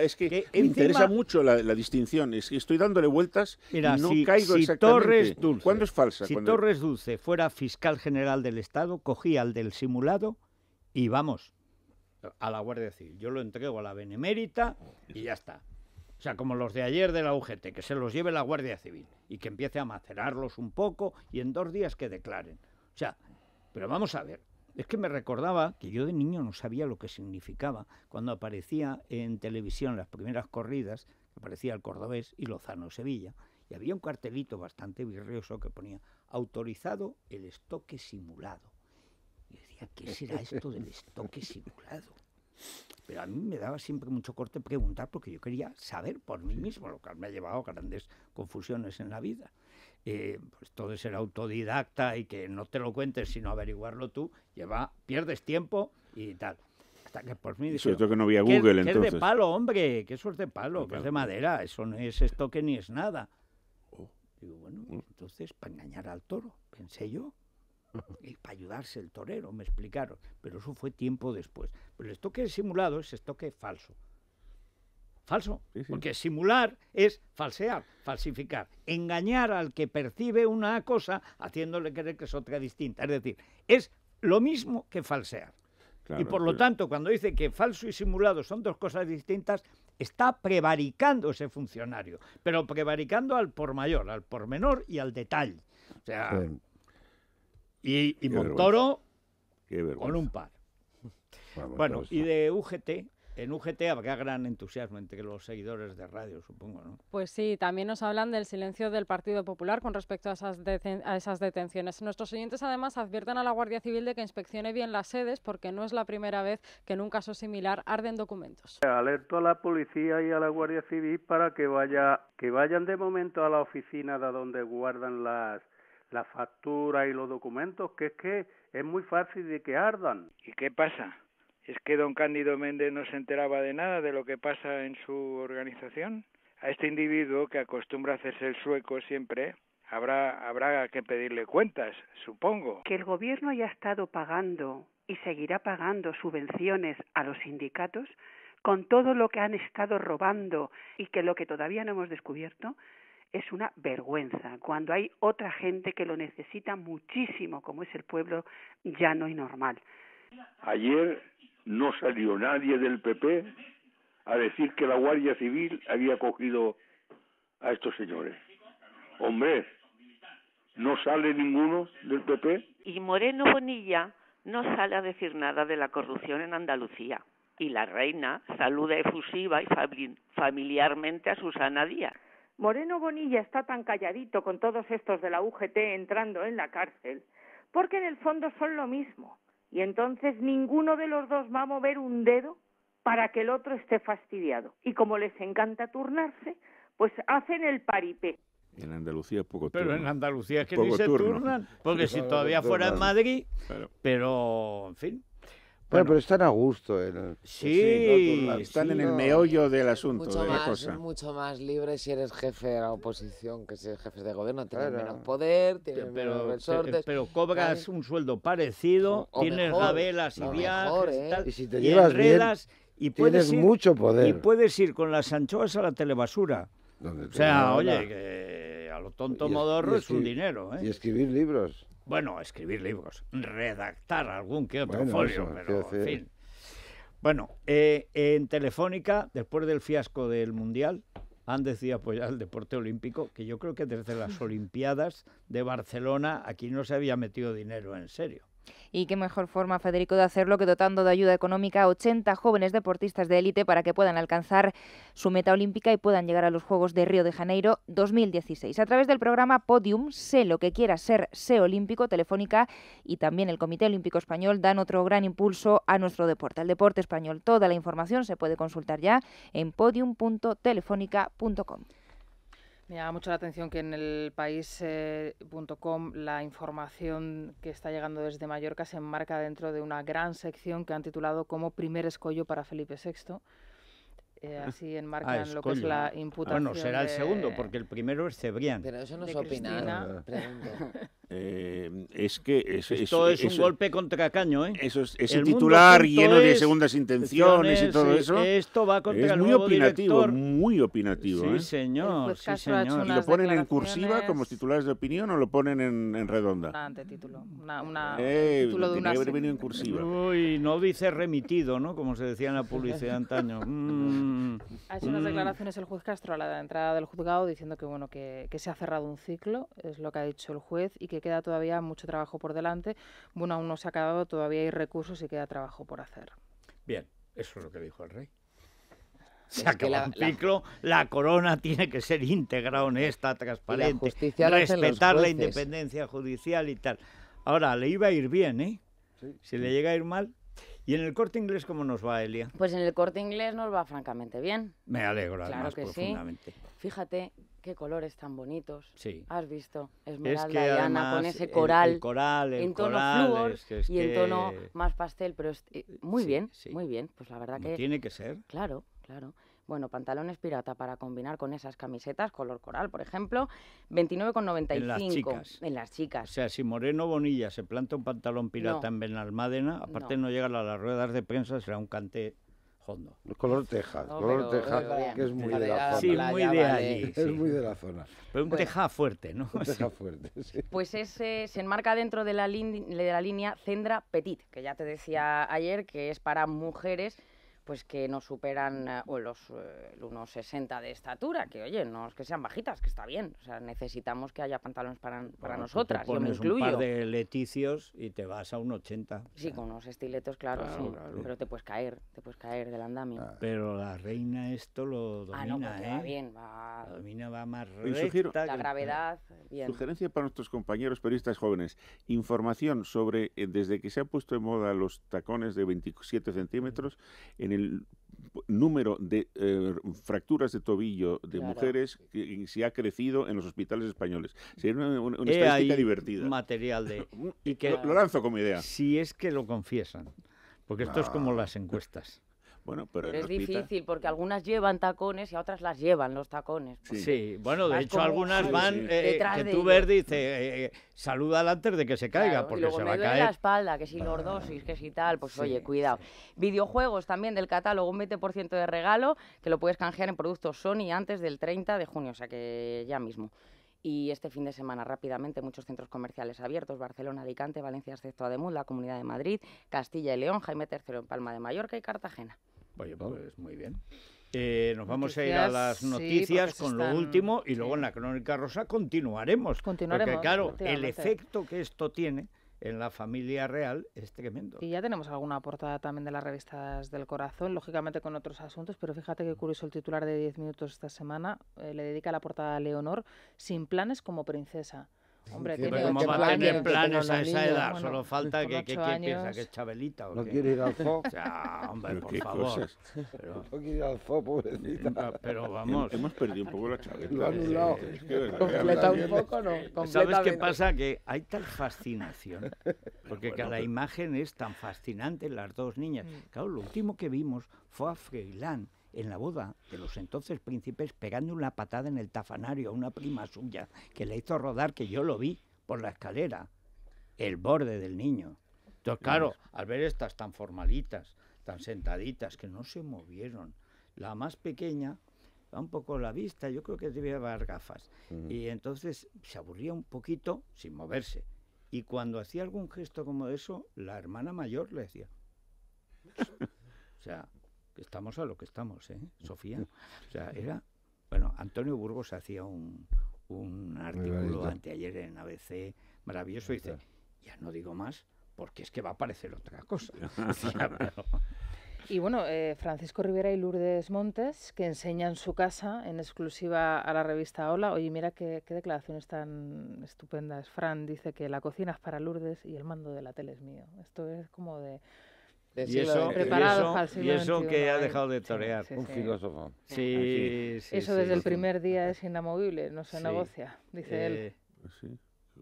es, que, me interesa mucho la, distinción. Es que estoy dándole vueltas no caigo Torres Dulce, es falsa? Si Torres Dulce fuera fiscal general del Estado, cogía al del simulado y vamos a la Guardia Civil. Yo lo entrego a la Benemérita y ya está. O sea, como los de ayer de la UGT, que se los lleve la Guardia Civil y que empiece a macerarlos un poco y en dos días que declaren. O sea, pero vamos a ver, es que me recordaba que yo de niño no sabía lo que significaba cuando aparecía en televisión las primeras corridas, aparecía el Cordobés y Lozano Sevilla, y había un cartelito bastante virrioso que ponía autorizado el estoque simulado. Y decía, ¿qué será esto del estoque simulado? Pero a mí me daba siempre mucho corte preguntar porque yo quería saber por mí mismo, lo que me ha llevado a grandes confusiones en la vida. Y pues todo ser autodidacta y que no te lo cuentes sino averiguarlo tú, lleva, pierdes tiempo y tal. Hasta que por mí que no Google es de palo, hombre, que eso es de palo, ah, es de madera, eso no es que ni es nada. Oh. Digo, bueno, mm. pues, entonces para engañar al toro, pensé yo. Y para ayudarse el torero, me explicaron. Pero eso fue tiempo después. Pero el estoque simulado es estoque falso falso. Porque simular es falsear, falsificar, engañar al que percibe una cosa haciéndole creer que es otra distinta. Es decir, es lo mismo que falsear. y por lo tanto, cuando dice que falso y simulado son dos cosas distintas, está prevaricando ese funcionario, pero prevaricando al por mayor, al por menor y al detalle. O sea, y, y Montoro con un par. bueno, pues y de UGT, en UGT habrá gran entusiasmo entre los seguidores de radio, supongo, ¿no? Pues sí, también nos hablan del silencio del Partido Popular con respecto a esas, detenciones. Nuestros oyentes además advierten a la Guardia Civil de que inspeccione bien las sedes porque no es la primera vez que en un caso similar arden documentos. Alerto a la policía y a la Guardia Civil para que vaya que vayan de momento a la oficina de donde guardan las las facturas y los documentos, que es que es muy fácil de que ardan. ¿Y qué pasa? ¿Es que don Cándido Méndez no se enteraba de nada de lo que pasa en su organización? A este individuo que acostumbra a hacerse el sueco siempre, habrá, habrá que pedirle cuentas, supongo. Que el gobierno haya estado pagando y seguirá pagando subvenciones a los sindicatos con todo lo que han estado robando y que lo que todavía no hemos descubierto es una vergüenza cuando hay otra gente que lo necesita muchísimo, como es el pueblo llano y normal. Ayer no salió nadie del PP a decir que la Guardia Civil había cogido a estos señores. Hombre, no sale ninguno del PP. Y Moreno Bonilla no sale a decir nada de la corrupción en Andalucía. Y la reina saluda efusiva y familiarmente a Susana Díaz. Moreno Bonilla está tan calladito con todos estos de la UGT entrando en la cárcel, porque en el fondo son lo mismo. Y entonces ninguno de los dos va a mover un dedo para que el otro esté fastidiado. Y como les encanta turnarse, pues hacen el paripé. En Andalucía es poco turno. Pero en Andalucía es que no se turnan, porque si todavía fuera en Madrid, pero en fin, bueno, pero están a gusto. Pues sí, están en el meollo del asunto, mucho más, Mucho más libre si eres jefe de la oposición que si eres jefe de gobierno. Tienes menos poder, tienes pero, menos Pero eh, eh, cobras un sueldo parecido, tienes la y viajes ¿eh? y, si te llevas y tienes mucho poder. Y puedes ir con las anchoas a la telebasura. o sea, oye, a lo tonto modorro es un dinero. ¿eh? Y escribir libros. Bueno, escribir libros, redactar algún que otro folio, pero en fin. Bueno, eh, en Telefónica, después del fiasco del Mundial, han decidido apoyar el deporte olímpico, que yo creo que desde las Olimpiadas de Barcelona aquí no se había metido dinero en serio. Y qué mejor forma, Federico, de hacerlo que dotando de ayuda económica a 80 jóvenes deportistas de élite para que puedan alcanzar su meta olímpica y puedan llegar a los Juegos de Río de Janeiro 2016. A través del programa Podium, Sé lo que quiera ser, Sé Olímpico, Telefónica y también el Comité Olímpico Español dan otro gran impulso a nuestro deporte, al deporte español. Toda la información se puede consultar ya en podium.telefónica.com. Me llama mucho la atención que en el país.com eh, la información que está llegando desde Mallorca se enmarca dentro de una gran sección que han titulado como primer escollo para Felipe VI. Eh, ah, así enmarcan ah, lo que es la imputación. Ah, bueno, será el segundo, porque el primero es Cebrián. Pero eso no es Eh, es que es, esto es, un golpe contra Caño, ¿eh? Eso es, ese titular lleno de segundas intenciones y todo eso. Esto va contra es muy opinativo, muy opinativo. Sí, ¿eh? señor. Sí, señor. lo ponen en cursiva como titulares de opinión o lo ponen en, redonda? Ante ah, título una, una eh, título de una. no dice remitido, ¿no? Como se decía en la publicidad antaño. Mm. ha hecho unas mm. declaraciones el juez Castro a la entrada del juzgado diciendo que bueno que, que se ha cerrado un ciclo, es lo que ha dicho el juez y que queda todavía mucho trabajo por delante. Bueno, aún no se ha acabado, todavía hay recursos y queda trabajo por hacer. Bien, eso es lo que dijo el rey. Se que el ciclo, la... corona tiene que ser íntegra, honesta, transparente, respetar la independencia judicial y tal. Ahora, le iba a ir bien, ¿eh? Si le llega a ir mal, ¿Y en el corte inglés cómo nos va, Elia? Pues en el corte inglés nos va francamente bien. Me alegro, claro que Sí. Fíjate, Qué colores tan bonitos. Sí. Has visto Esmeralda es que y Ana con ese coral. coral, en tono y en tono más pastel, pero eh, muy bien, sí. muy bien. Pues la verdad que. Tiene que ser. Claro, claro. Bueno, pantalones pirata para combinar con esas camisetas, color coral, por ejemplo, 29,95. En las chicas. En las chicas. O sea, si Moreno Bonilla se planta un pantalón pirata en Benalmádena, aparte no. no llegar a las ruedas de prensa, será un cante el color teja, color que es muy de, la, zona. Ah, sí, muy de allí. Es muy de la zona. Pero un teja fuerte, ¿no? Un teja fuerte, sí. Pues ese se enmarca dentro de la, de la línea Cendra Petit, que ya te decía ayer que es para mujeres pues que no superan eh, o los eh, unos 60 de estatura, que oye, no es que sean bajitas, que está bien, o sea, necesitamos que haya pantalones para, para nosotras, yo me incluyo. un par de leticios y te vas a un 80. Sí, con unos estiletos, claro, sí, pero te puedes caer, te puedes caer del andamio. Ah. Pero la reina esto lo domina, ah, no, va ¿eh? bien, La domina, va más recta. La gravedad, Sugerencia para nuestros compañeros periodistas jóvenes, información sobre, desde que se han puesto en moda los tacones de 27 centímetros, el número de eh, fracturas de tobillo de mujeres que se ha crecido en los hospitales españoles. Sería una, estadística divertida. Material de... y que, lo, lanzo como idea. Si es que lo confiesan, porque esto es como ah, las encuestas. Bueno, pero, es difícil porque algunas llevan tacones y a otras las llevan los tacones. Pues. Sí, bueno, de hecho algunas van eh, que tú ves dice eh, eh, saluda antes de que se caiga porque se va a caer. la espalda, que si lordosis, que si tal, pues oye, cuidado. Videojuegos también del catálogo, un 20% de regalo que lo puedes canjear en productos Sony antes del 30 de junio, o sea que ya mismo. Y este fin de semana rápidamente muchos centros comerciales abiertos, Barcelona, Alicante, Valencia, excepto Ademud, la Comunidad de Madrid, Castilla y León, Jaime III en Palma de Mallorca y Cartagena. Oye, pues muy bien. Eh, nos vamos a ir a las noticias con lo último y luego en la crónica rosa continuaremos. Porque claro, el efecto que esto tiene en la familia real es tremendo. Y ya tenemos alguna portada también de las revistas del corazón, lógicamente con otros asuntos, pero fíjate que curioso el titular de 10 minutos esta semana eh, le dedica la portada a Leonor sin planes como princesa. Hombre, ¿cómo va a tener planes a esa edad? Solo pues falta que, que ¿quién piensa que es Chabelita. ¿o no quiere ir al zoo. O sea, hombre, por favor. no quiere ir al zoo, pobrecita. Pero vamos. Hemos perdido un poco la Chabelita. Completa un poco, ¿no? ¿Sabes qué pasa? Que hay tal fascinación. Porque cada imagen es tan fascinante, las dos niñas. Mm. Claro, lo último que vimos fue a Freilán en la boda de los entonces príncipes pegando una patada en el tafanario a una prima suya que le hizo rodar, que yo lo vi por la escalera, el borde del niño. Entonces, claro, al ver estas tan formalitas, tan sentaditas, que no se movieron, la más pequeña da un poco la vista, yo creo que debía llevar gafas. Y entonces se aburría un poquito sin moverse. Y cuando hacía algún gesto como eso, la hermana mayor le decía. o sea, estamos a lo que estamos, ¿eh? Sofía. O sea, era. Bueno, Antonio Burgos hacía un, un artículo anteayer en ABC maravilloso y dice: Ya no digo más, porque es que va a aparecer otra cosa. y bueno, eh, Francisco Rivera y Lourdes Montes, que enseñan su casa en exclusiva a la revista Hola. Oye, mira qué, qué, declaraciones tan estupendas. Fran dice que la cocina es para Lourdes y el mando de la tele es mío. Esto es como de y eso, eso, que ha dejado de ¿eh? torear. un filósofo. Sí, eso desde el primer día es inamovible, no se negocia, dice él.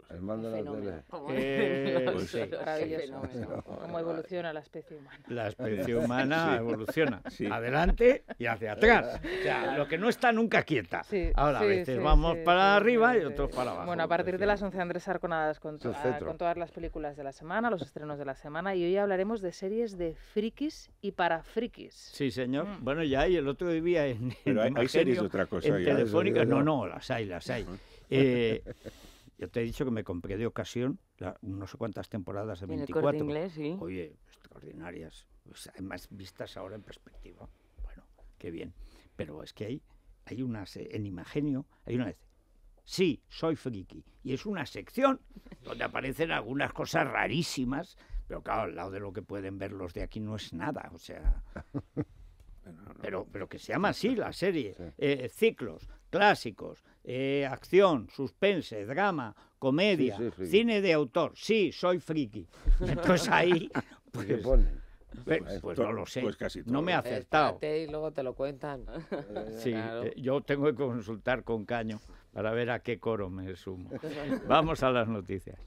El mando de la eh, pues Cómo evoluciona la especie humana. La especie humana evoluciona. Adelante y hacia atrás. O sea, lo que no está nunca quieta. Ahora, a veces vamos para arriba y otros para abajo. Bueno, a partir de las 11, Andrés Arconadas con, con todas las películas de la semana, los estrenos de la semana. Y hoy hablaremos de series de frikis y para frikis. Sí, señor. Mm. Bueno, ya hay el otro día en. hay, series otra cosa. telefónica. Ah, no, no, las hay, las hay. Eh, yo te he dicho que me compré de ocasión no sé cuántas temporadas de ¿En 24. Oye, extraordinarias. Pues más además, vistas ahora en perspectiva. Bueno, qué bien. Pero es que hay, hay unas, en Imagenio, hay una vez, sí, soy friki. Y es una sección donde aparecen algunas cosas rarísimas, pero claro, al lado de lo que pueden ver los de aquí no es nada. O sea, Pero, pero que se llama así la serie. Eh, ciclos clásicos, eh, acción, suspense, drama, comedia, cine de autor. Sí, soy friki. Entonces ahí... Pues, pues, pues, no lo sé, pues no me ha acertado. y luego te lo cuentan. Eh, sí, eh, yo tengo que consultar con Caño para ver a qué coro me sumo. Vamos a las noticias.